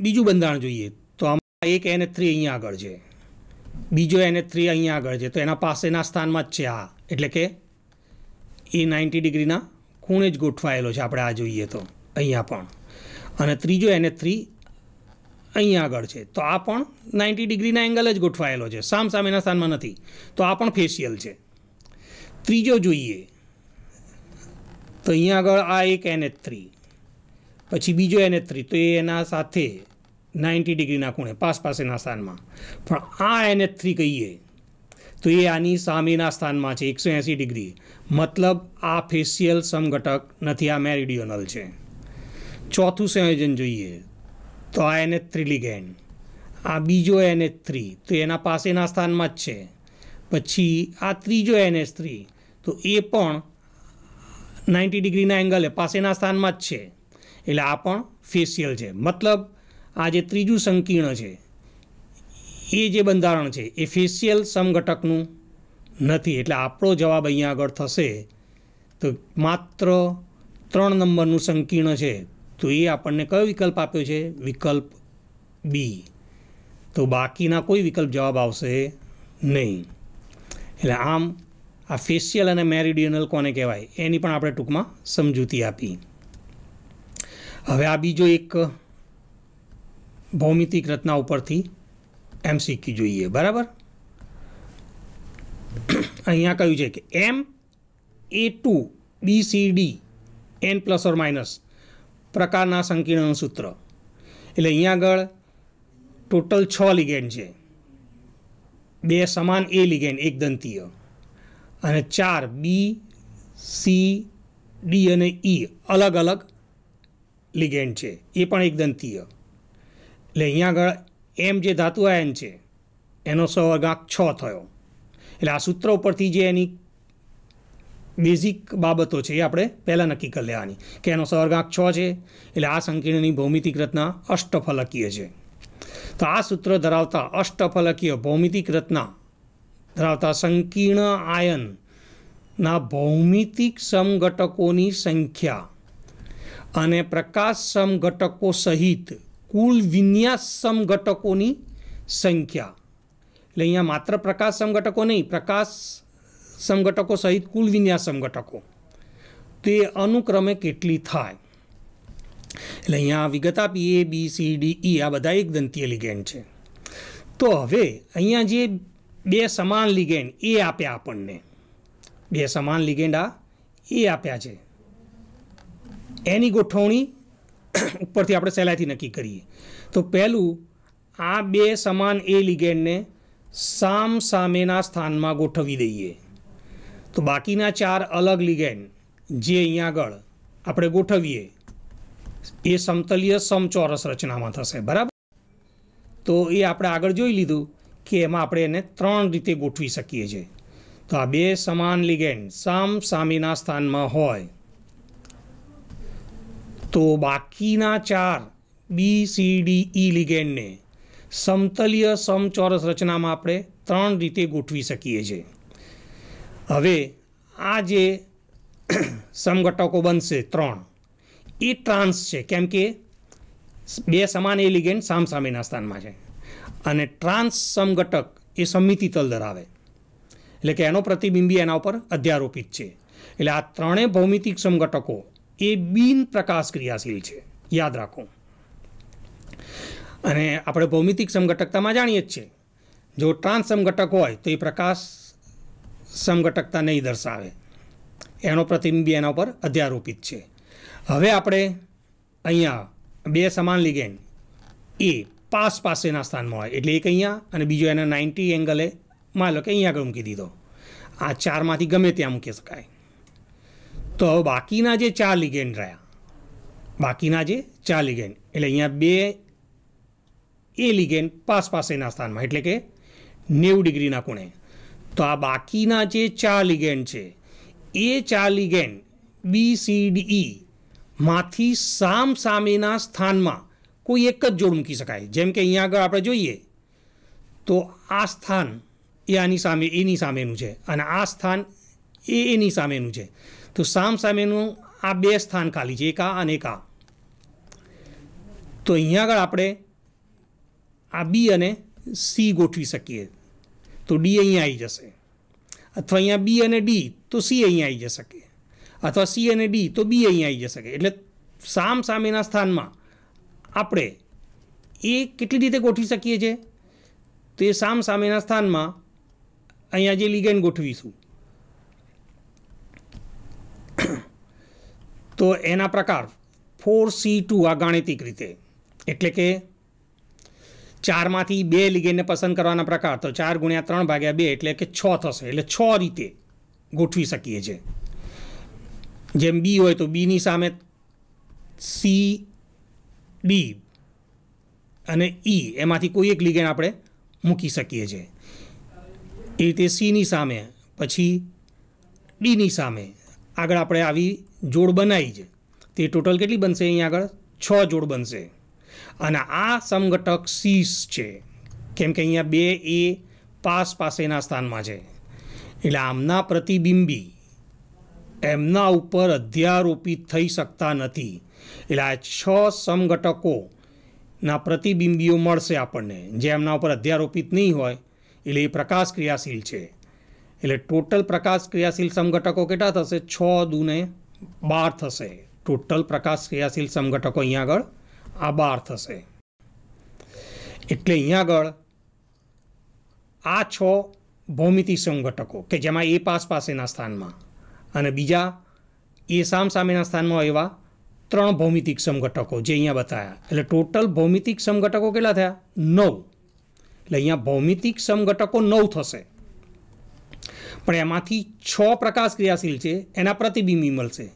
બીજું બંધારણ જોઈએ તો આમાં એક એને થ્રી અહીંયા આગળ છે બીજો એને થ્રી અહીંયા આગળ છે તો એના પાસેના સ્થાનમાં જ છે આ એટલે કે એ નાઇન્ટી ડિગ્રીના ખૂણે જ ગોઠવાયેલો છે આપણે આ જોઈએ તો અહીંયા પણ અને ત્રીજો એને થ્રી અહીંયા આગળ છે તો આ પણ નાઇન્ટી ડિગ્રીના એંગલ જ ગોઠવાયેલો છે સામ સામેના સ્થાનમાં નથી તો આ પણ ફેશિયલ છે ત્રીજો જોઈએ તો અહીંયા આગળ આ એક એને થ્રી પછી બીજો એને થ્રી તો એ એના સાથે નાઇન્ટી ડિગ્રીના ખૂણે પાસ પાસેના સ્થાનમાં પણ આ એને થ્રી કહીએ તો એ આની સામેના સ્થાનમાં છે એકસો એંસી ડિગ્રી મતલબ આ ફેશિયલ સમઘટક નથી આ મેરિડિયોનલ છે ચોથું સંયોજન જોઈએ તો આ એને થ્રી લિગેન્ડ આ બીજો એને થ્રી તો એના પાસેના સ્થાનમાં જ છે પછી આ ત્રીજો એનએસ થ્રી તો એ પણ નાઇન્ટી ડિગ્રીના એંગલે પાસેના સ્થાનમાં જ છે એટલે આ પણ ફેશિયલ છે મતલબ આ જે ત્રીજું સંકીર્ણ છે એ જે બંધારણ છે એ ફેશિયલ સમઘટકનું નથી એટલે આપણો જવાબ અહીંયા આગળ થશે તો માત્ર ત્રણ નંબરનું સંકીર્ણ છે તો એ આપણને કયો વિકલ્પ આપ્યો છે વિકલ્પ બી તો બાકીના કોઈ વિકલ્પ જવાબ આવશે નહીં એટલે આમ આ ફેશિયલ અને મેરિડિયનલ કોને કહેવાય એની પણ આપણે ટૂંકમાં સમજૂતી આપી હવે આ બીજો એક ભૌમિતિક રચના ઉપરથી એમ એમસીક્યુ જોઈએ બરાબર અહીંયા કહ્યું છે કે M A two B C D N plus or minus પ્રકારના સંકીર્ણનું સૂત્ર એટલે અહીંયા આગળ ટોટલ છ લિગેન્ડ છે બે સમાન એ લિગેન્ડ એક દંતીય અને ચાર બી સી ડી અને ઈ e અલગ અલગ લિગેન્ડ છે એ પણ એક દંતીય એટલે અહીંયા આગળ એમ જે ધાતુ આયન છે એનો સવર્ગાંક છ થયો એટલે આ સૂત્ર ઉપરથી જે એની બેઝિક બાબતો છે એ આપણે પહેલાં નક્કી કરી લેવાની કે એનો સવર્ગાંક છ છે એટલે આ સંકીર્ણની ભૌમિતિક રચના અષ્ટફલકીય છે તો આ સૂત્ર ધરાવતા અષ્ટફલકીય ભૌમિતિક રચના ધરાવતા સંકીર્ણ આયનના ભૌમિતિક સમઘટકોની સંખ્યા અને પ્રકાશ સમઘટકો સહિત કુલ વિન્યાસ સમઘટકોની સંખ્યા એટલે અહીંયા માત્ર પ્રકાશ સમઘટકો નહીં પ્રકાશ સમઘટકો સહિત કુલ વિન્યાસ સમઘટકો તે અનુક્રમે કેટલી થાય એટલે અહીંયા વિગત આપી એ બી સી ડી ઈ આ બધા એક દંતીય લિગેન્ડ છે તો હવે અહીંયા જે બે સમાન લિગેન્ડ એ આપ્યા આપણને બે સમાન લિગેન્ડ આ એ આપ્યા છે એની ગોઠવણી ઉપરથી આપણે સહેલાઈથી નક્કી કરીએ તો પહેલું આ બે સમાન એ લિગેન્ડને સામ સામેના સ્થાનમાં ગોઠવી દઈએ તો બાકીના ચાર અલગ લિગેન્ડ જે અહીંયા આગળ આપણે ગોઠવીએ એ સમતલીય સમચોરસ રચનામાં થશે બરાબર તો એ આપણે આગળ જોઈ લીધું કે એમાં આપણે એને ત્રણ રીતે ગોઠવી શકીએ છીએ તો આ બે સમાન લિગેન્ડ સામ સામેના સ્થાનમાં હોય તો બાકીના ચાર બી સી ડી ઈ લિગેન્ડને સમતલીય સમચોરસ રચનામાં આપણે ત્રણ રીતે ગોઠવી શકીએ છીએ હવે આ જે સમઘટકો બનશે ત્રણ એ ટ્રાન્સ છે કેમ કે બે સમાન એ લિગેન્ડ સામસામેના સ્થાનમાં છે અને ટ્રાન્સ સમઘટક એ સમિતિ તલ ધરાવે એટલે કે એનો પ્રતિબિંબી એના ઉપર અધ્યારોપિત છે એટલે આ ત્રણેય ભૌમિતિક સમઘટકો એ બિન પ્રકાશ ક્રિયાશીલ છે યાદ રાખો અને આપણે ભૌમિતિક સમઘટકતામાં જાણીએ જ છીએ જો ટ્રાન્સ સમઘટક હોય તો એ પ્રકાશ સમઘટકતા નહીં દર્શાવે એનો પ્રતિબિંબ એના ઉપર અધ્યારોપિત છે હવે આપણે અહીંયા બે સમાન લિગેન્ડ એ પાસ પાસેના સ્થાનમાં હોય એટલે એક અહીંયા અને બીજો એના નાઇન્ટી એંગલે માન લો કે અહીંયા આગળ મૂકી દીધો આ ચારમાંથી ગમે ત્યાં મૂકી શકાય તો હવે બાકીના જે ચાર લિગેન્ડ રહ્યા બાકીના જે ચાર લિગેન્ડ એટલે અહીંયા બે એ લિગેન્ડ પાસ પાસેના સ્થાનમાં એટલે કે નેવું ડિગ્રીના ખૂણે તો આ બાકીના જે ચાર લિગેન્ડ છે એ ચાર ligand B C D e માંથી સામ સામેના સ્થાનમાં કોઈ એક જ જોડ મૂકી શકાય જેમ કે અહીંયા આગળ આપણે જોઈએ તો આ સ્થાન એ આની સામે એની સામેનું છે અને આ સ્થાન એ એની સામેનું છે તો સામ સામેનું આ બે સ્થાન ખાલી છે એક આ અને એક તો અહીંયા આગળ આપણે આ બી અને સી ગોઠવી શકીએ તો ડી અહીંયા આવી જશે અથવા અહીંયા બી અને ડી તો સી અહીંયા આવી જઈ શકે અથવા સી અને ડી તો બી અહીંયા આવી જઈ શકે એટલે સામ સામેના સ્થાનમાં આપણે એ કેટલી રીતે ગોઠવી શકીએ છીએ તો એ સામ સામેના સ્થાનમાં અહીંયા જે લિગેન્ડ ગોઠવીશું તો એના પ્રકાર ફોર સી ટુ આ ગાણિતિક રીતે એટલે કે ચારમાંથી બે લિગેન્ડને પસંદ કરવાના પ્રકાર તો ચાર ગુણ્યા ત્રણ ભાગ્યા બે એટલે કે છ થશે એટલે છ રીતે ગોઠવી શકીએ છીએ જેમ બી હોય તો બીની સામે સી ડી અને ઈ એમાંથી કોઈ એક લિગેન આપણે મૂકી શકીએ છીએ એ રીતે સીની સામે પછી ડીની સામે આગળ આપણે આવી જોડ બનાવી છે તે ટોટલ કેટલી બનશે અહીંયા આગળ છ જોડ બનશે અને આ સમઘટક સીસ છે કેમ કે અહીંયા બે એ પાસ પાસેના સ્થાનમાં છે એટલે આમના પ્રતિબિંબી એમના ઉપર અધ્યારોપિત થઈ શકતા નથી એટલે આ છ સમઘટકોના પ્રતિબિંબીઓ મળશે આપણને જે એમના ઉપર અધ્યારોપિત નહીં હોય એટલે એ પ્રકાશ ક્રિયાશીલ છે એટલે ટોટલ પ્રકાશ ક્રિયાશીલ સમઘટકો કેટલા થશે છ દુને બાર થશે ટોટલ પ્રકાશ ક્રિયાશીલ સમઘટકો અહીંયા આગળ આ બાર થશે એટલે અહીંયા આગળ આ છ ભૌમિતિ સમઘટકો કે જેમાં એ પાસ પાસેના સ્થાનમાં અને બીજા એ સામ સામેના સ્થાનમાં એવા ત્રણ ભૌમિતિક સમઘટકો જે અહીંયા બતાવ્યા એટલે ટોટલ ભૌમિતિક સમઘટકો કેટલા થયા નવ એટલે અહીંયા ભૌમિતિક સમઘટકો નવ થશે પણ એમાંથી છ પ્રકાશ ક્રિયાશીલ છે એના પ્રતિબિંબી મળશે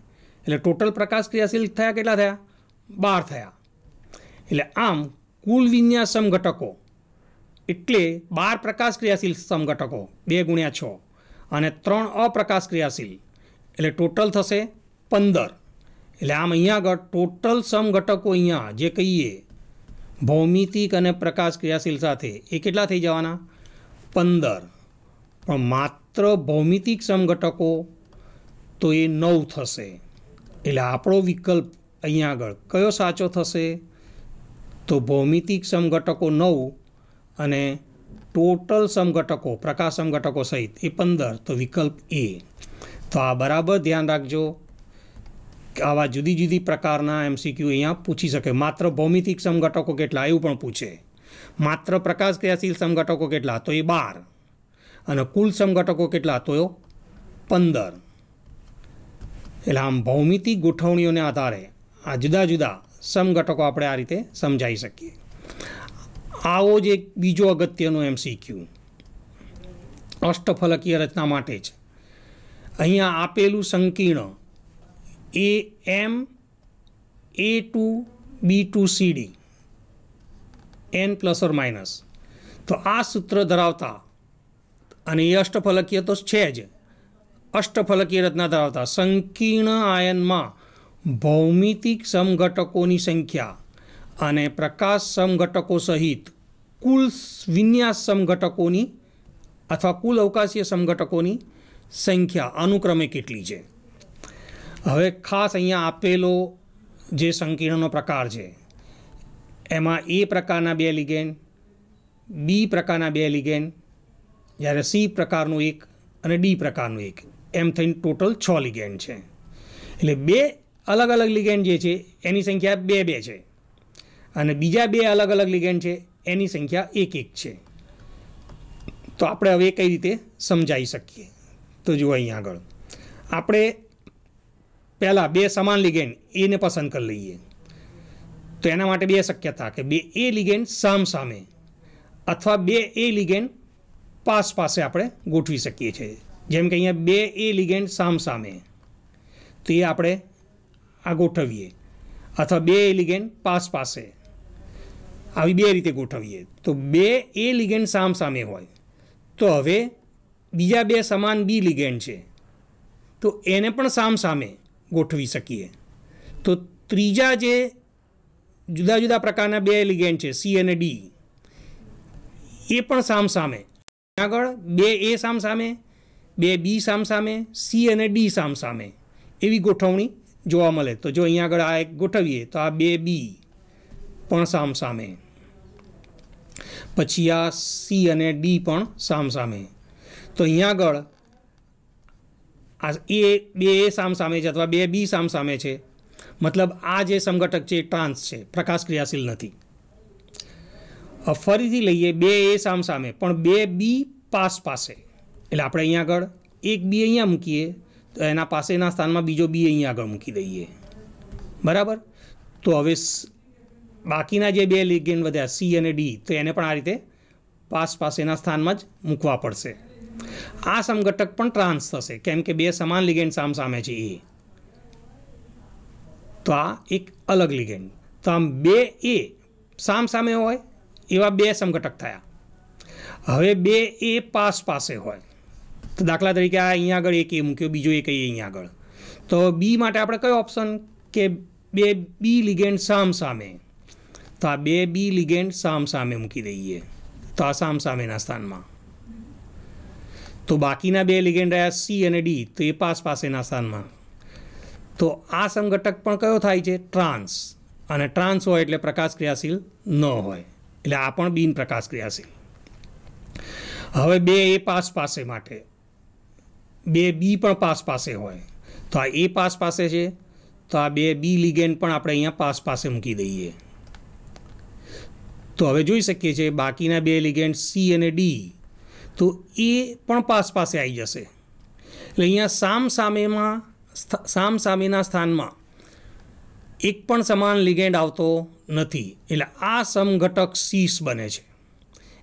એટલે ટોટલ પ્રકાશ ક્રિયાશીલ થયા કેટલા થયા બાર થયા એટલે આમ કુલ વિન્યાસ સમઘટકો એટલે બાર પ્રકાશ ક્રિયાશીલ સમઘટકો બે ગુણ્યા છ અને ત્રણ અપ્રકાશ ક્રિયાશીલ એટલે ટોટલ થશે પંદર એટલે આમ અહીંયા આગળ ટોટલ સમઘટકો અહીંયા જે કહીએ ભૌમિતિક અને પ્રકાશ ક્રિયાશીલ સાથે એ કેટલા થઈ જવાના પંદર પણ માત્ર માત્ર ભૌમિતિક સમઘટકો તો એ નવ થશે એટલે આપણો વિકલ્પ અહીંયા આગળ કયો સાચો થશે તો ભૌમિતિક સમઘટકો નવ અને ટોટલ સમઘટકો પ્રકાશ સમઘટકો સહિત એ પંદર તો વિકલ્પ એ તો આ બરાબર ધ્યાન રાખજો આવા જુદી જુદી પ્રકારના એમસીક્યુ અહીંયા પૂછી શકે માત્ર ભૌમિતિક સમઘટકો કેટલા એવું પણ પૂછે માત્ર પ્રકાશ ક્રિયાશીલ સમઘટકો કેટલા તો એ બાર અને કુલ સમઘટકો કેટલા તો પંદર એટલે આમ ભૌમિતિક ગોઠવણીઓને આધારે આ જુદા જુદા સમઘટકો આપણે આ રીતે સમજાવી શકીએ આવો જ એક બીજો અગત્યનો એમ શીખ્યું અષ્ટફલકીય રચના માટે જ અહીંયા આપેલું સંકીર્ણ એ M A two B two C D N plus or minus તો આ સૂત્ર ધરાવતા અને એ અષ્ટફલકીય તો છે જ અષ્ટફલકીય રચના ધરાવતા સંકીર્ણ આયનમાં ભૌમિતિક સમઘટકોની સંખ્યા અને પ્રકાશ સમઘટકો સહિત કુલ વિન્યાસ સમઘટકોની અથવા કુલ અવકાશીય સમઘટકોની સંખ્યા અનુક્રમે કેટલી છે હવે ખાસ અહીંયા આપેલો જે સંકીર્ણનો પ્રકાર છે એમાં એ પ્રકારના બે લિગેન બી પ્રકારના બે લિગેન જ્યારે સી પ્રકારનું એક અને ડી પ્રકારનું એક એમ થઈને ટોટલ છ લિગેન્ડ છે એટલે બે અલગ અલગ લિગેન્ડ જે છે એની સંખ્યા બે બે છે અને બીજા બે અલગ અલગ લિગેન્ડ છે એની સંખ્યા એક એક છે તો આપણે હવે કઈ રીતે સમજાવી શકીએ તો જુઓ અહીં આગળ આપણે પહેલાં બે સમાન લિગેન્ડ એને પસંદ કરી લઈએ તો એના માટે બે શક્યતા કે બે એ લિગેન્ડ સામ સામે અથવા બે એ લિગેન્ડ પાસ પાસે આપણે ગોઠવી શકીએ છીએ જેમ કે અહીંયા બે એ લિગેન્ડ સામસામે તો એ આપણે આ ગોઠવીએ અથવા બે એ લિગેન્ડ પાસ પાસે આવી બે રીતે ગોઠવીએ તો બે એ લિગેન્ડ સામસામે હોય તો હવે બીજા બે સમાન બી લિગેન્ડ છે તો એને પણ સામસામે ગોઠવી શકીએ તો ત્રીજા જે જુદા જુદા પ્રકારના બે લિગેન્ડ છે સી અને ડી એ પણ સામસામે આગળ બે એ સામસામે બે બી સામસામે સી અને ડી સામસામે એવી ગોઠવણી જોવા મળે તો જો અહીંયા આગળ આ એક ગોઠવીએ તો આ બે બી પણ સામસામે પછી આ સી અને ડી પણ સામસામે તો અહીંયા આગળ આ એ બે એ સામસામે છે અથવા બે બી સામસામે છે મતલબ આ જે સંગઠક છે એ ટ્રાન્સ છે પ્રકાશ ક્રિયાશીલ નથી ફરીથી લઈએ બે એ સામ સામે પણ બે બી પાસ પાસે એટલે આપણે અહીંયા આગળ એક બી અહીંયા મૂકીએ તો એના પાસેના સ્થાનમાં બીજો બી અહીંયા આગળ મૂકી દઈએ બરાબર તો હવે બાકીના જે બે લિગેન્ડ વધ્યા સી અને ડી તો એને પણ આ રીતે પાસ પાસેના સ્થાનમાં જ મૂકવા પડશે આ સમઘટક પણ ટ્રાન્સ થશે કેમ કે બે સમાન લિગેન્ડ સામ સામે છે એ તો આ એક અલગ લિગેન્ડ તો આમ બે એ સામ સામે હોય એવા બે સમઘટક થયા હવે બે એ પાસ પાસે હોય તો દાખલા તરીકે આ અહીંયા આગળ એક એ મૂક્યો બીજો એક અહીંયા આગળ તો બી માટે આપણે કયો ઓપ્શન કે બે બી લિગેન્ડ સામ સામે તો આ બે બી લિગેન્ડ સામ સામે મૂકી દઈએ તો આ સામ સામેના સ્થાનમાં તો બાકીના બે લિગેન્ડ રહ્યા સી અને ડી તો એ પાસ પાસેના સ્થાનમાં તો આ સમઘટક પણ કયો થાય છે ટ્રાન્સ અને ટ્રાન્સ હોય એટલે પ્રકાશ ક્રિયાશીલ ન હોય એટલે આ પણ બિન પ્રકાશ ક્રિયાશીલ હવે બે એ પાસ પાસે માટે બે બી પણ પાસ પાસે હોય તો આ એ પાસ પાસે છે તો આ બે બી લિગેન્ડ પણ આપણે અહીંયા પાસ પાસે મૂકી દઈએ તો હવે જોઈ શકીએ છીએ બાકીના બે લિગેન્ડ સી અને ડી તો એ પણ પાસ પાસે આવી જશે એટલે અહીંયા સામ સામેમાં સામ સામેના સ્થાનમાં એક પણ સમાન લિગેન્ડ આવતો નથી એટલે આ સમઘટક સીસ બને છે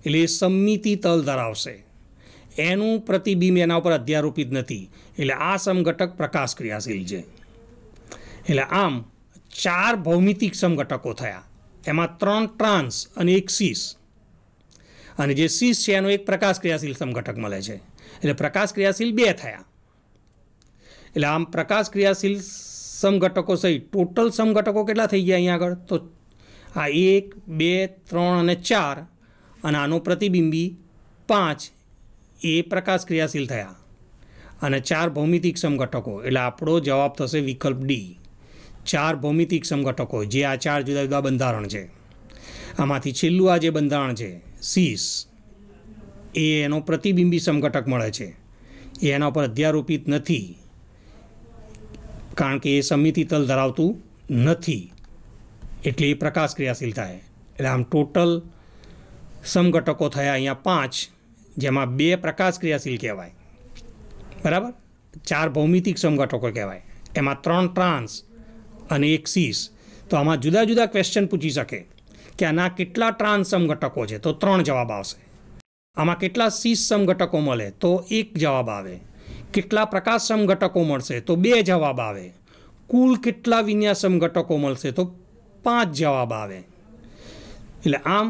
એટલે એ સમિતિ તલ ધરાવશે એનું પ્રતિબિંબ એના ઉપર અધ્યારોપિત નથી એટલે આ સમઘટક પ્રકાશ ક્રિયાશીલ છે એટલે આમ ચાર ભૌમિતિક સમઘટકો થયા એમાં ત્રણ ટ્રાન્સ અને એક સીસ અને જે સીસ છે એનો એક પ્રકાશ ક્રિયાશીલ સમઘટક મળે છે એટલે પ્રકાશ ક્રિયાશીલ બે થયા એટલે આમ પ્રકાશ ક્રિયાશીલ સમઘટકો સહિત ટોટલ સમઘટકો કેટલા થઈ ગયા અહીંયા આગળ તો આ એક બે ત્રણ અને ચાર અને આનો પ્રતિબિંબી પાંચ એ પ્રકાશ ક્રિયાશીલ થયા અને ચાર ભૌમિતિક સમઘટકો એટલે આપણો જવાબ થશે વિકલ્પ ડી ચાર ભૌમિતિક સમઘટકો જે આ ચાર જુદા જુદા બંધારણ છે આમાંથી છેલ્લું આ જે બંધારણ છે સીસ એ એનો પ્રતિબિંબી સમઘટક મળે છે એ એના પર અધ્યારોપિત નથી કારણ કે એ સમિતિ તલ ધરાવતું નથી એટલે એ પ્રકાશ ક્રિયાશીલ થાય એટલે આમ ટોટલ સમઘટકો થયા અહીંયા પાંચ જેમાં બે પ્રકાશ ક્રિયાશીલ કહેવાય બરાબર ચાર ભૌમિતિક સમઘટકો કહેવાય એમાં ત્રણ ટ્રાન્સ અને એક સીસ તો આમાં જુદા જુદા ક્વેશ્ચન પૂછી શકે કે આના કેટલા ટ્રાન્સ સમઘટકો છે તો ત્રણ જવાબ આવશે આમાં કેટલા સીસ સમઘટકો મળે તો એક જવાબ આવે કેટલા પ્રકાશસમ ઘટકો મળશે તો બે જવાબ આવે કુલ કેટલા વિન્યાસમ ઘટકો મળશે તો પાંચ જવાબ આવે એટલે આમ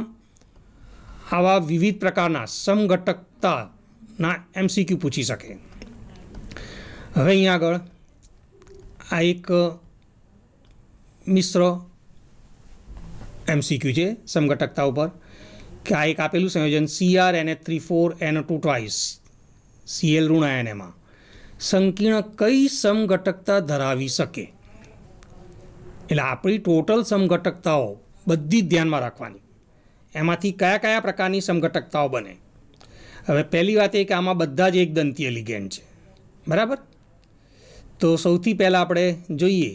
આવા વિવિધ પ્રકારના સમઘટકતાના એમસીક્યુ પૂછી શકે હવે અહીં આગળ આ એક મિશ્ર એમસીક્યુ છે સમઘટકતા ઉપર કે આ એક આપેલું સંયોજન CR A three four N two twice CL ઋણ એન એમાં સંકીર્ણ કઈ સમઘટકતા ધરાવી શકે એટલે આપણી ટોટલ સમઘટકતાઓ બધી જ ધ્યાનમાં રાખવાની એમાંથી કયા કયા પ્રકારની સમઘટકતાઓ બને હવે પહેલી વાત એ કે આમાં બધા જ એક દંતીય લિગેન્ડ છે બરાબર તો સૌથી પહેલાં આપણે જોઈએ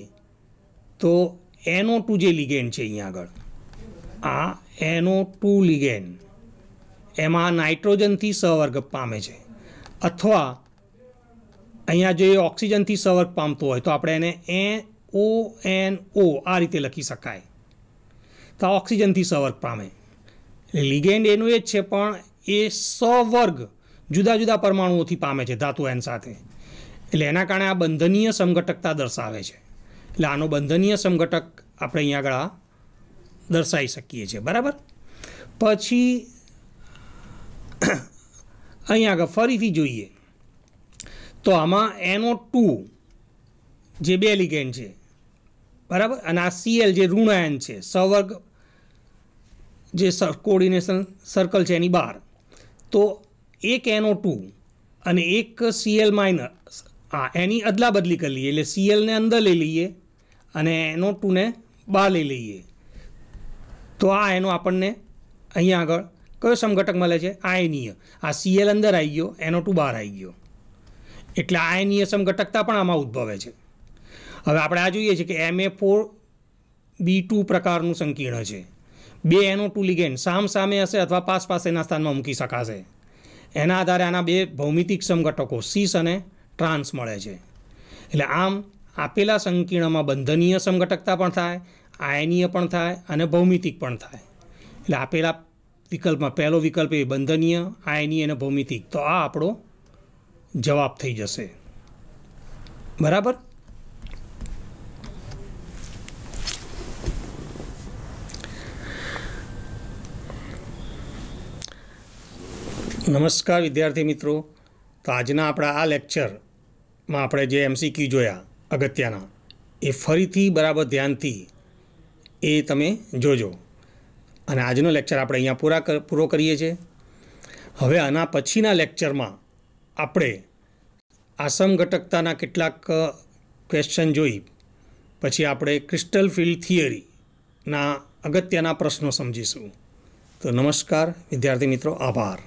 તો એનો ટુ જે લિગેન્ડ છે અહીંયા આગળ આ એનો ટુ લિગેન્ડ એમાં નાઇટ્રોજનથી સહવર્ગ પામે છે અથવા અહીંયા જો એ ઓક્સિજનથી સવર્ક પામતો હોય તો આપણે એને એ ઓ એન ઓ આ રીતે લખી શકાય તો ઓક્સિજનથી સવર્ક પામે લિગેન્ડ એનું એ જ છે પણ એ સવર્ગ જુદા જુદા પરમાણુઓથી પામે છે ધાતુ એન સાથે એટલે એના કારણે આ બંધનીય સમઘટકતા દર્શાવે છે એટલે આનો બંધનીય સમઘટક આપણે અહીંયા આગળ દર્શાવી શકીએ છીએ બરાબર પછી અહીંયા આગળ ફરીથી જોઈએ તો આમાં એનો ટુ જે બે લિગેન છે બરાબર અને આ સીએલ જે ઋણાયન છે સવર્ગ જે કોર્ડિનેશન સર્કલ છે એની બહાર તો એક એનો ટુ અને એક સીએલ માઇનસ હા એની અદલા બદલી કરી લઈએ એટલે સીએલને અંદર લઈ લઈએ અને એનો ટુને બહાર લઈ લઈએ તો આ એનો આપણને અહીંયા આગળ કયો સમઘટક મળે છે આ એનીય આ સીએલ અંદર આવી ગયો એનો ટુ બહાર આવી ગયો એટલે આયનીય સમઘટકતા પણ આમાં ઉદ્ભવે છે હવે આપણે આ જોઈએ છીએ કે M A four B two પ્રકારનું સંકીર્ણ છે બે એનો ટુ લિગેન્ડ સામ સામે હશે અથવા પાસ પાસ એના સ્થાનમાં મૂકી શકાશે એના આધારે આના બે ભૌમિતિક સમઘટકો સીસ અને ટ્રાન્સ મળે છે એટલે આમ આપેલા સંકીર્ણમાં બંધનીય સમઘટકતા પણ થાય આયનીય પણ થાય અને ભૌમિતિક પણ થાય એટલે આપેલા વિકલ્પમાં પહેલો વિકલ્પ એ બંધનીય આયનીય અને ભૌમિતિક તો આ આપણો જવાબ થઈ જશે બરાબર નમસ્કાર વિદ્યાર્થી મિત્રો તો આજના આપણા આ લેક્ચરમાં આપણે જે એમસીક્યુ જોયા અગત્યના એ ફરીથી બરાબર ધ્યાનથી એ તમે જોજો અને આજનો લેક્ચર આપણે અહીંયા પૂરા પૂરો કરીએ છીએ હવે આના પછીના લેક્ચરમાં આપણે આસમ ઘટકતાના કેટલાક ક્વેશ્ચન જોઈ પછી આપણે ક્રિસ્ટલ ફિલ્ડ થિયરીના અગત્યના પ્રશ્નો સમજીશું તો નમસ્કાર વિદ્યાર્થી મિત્રો આભાર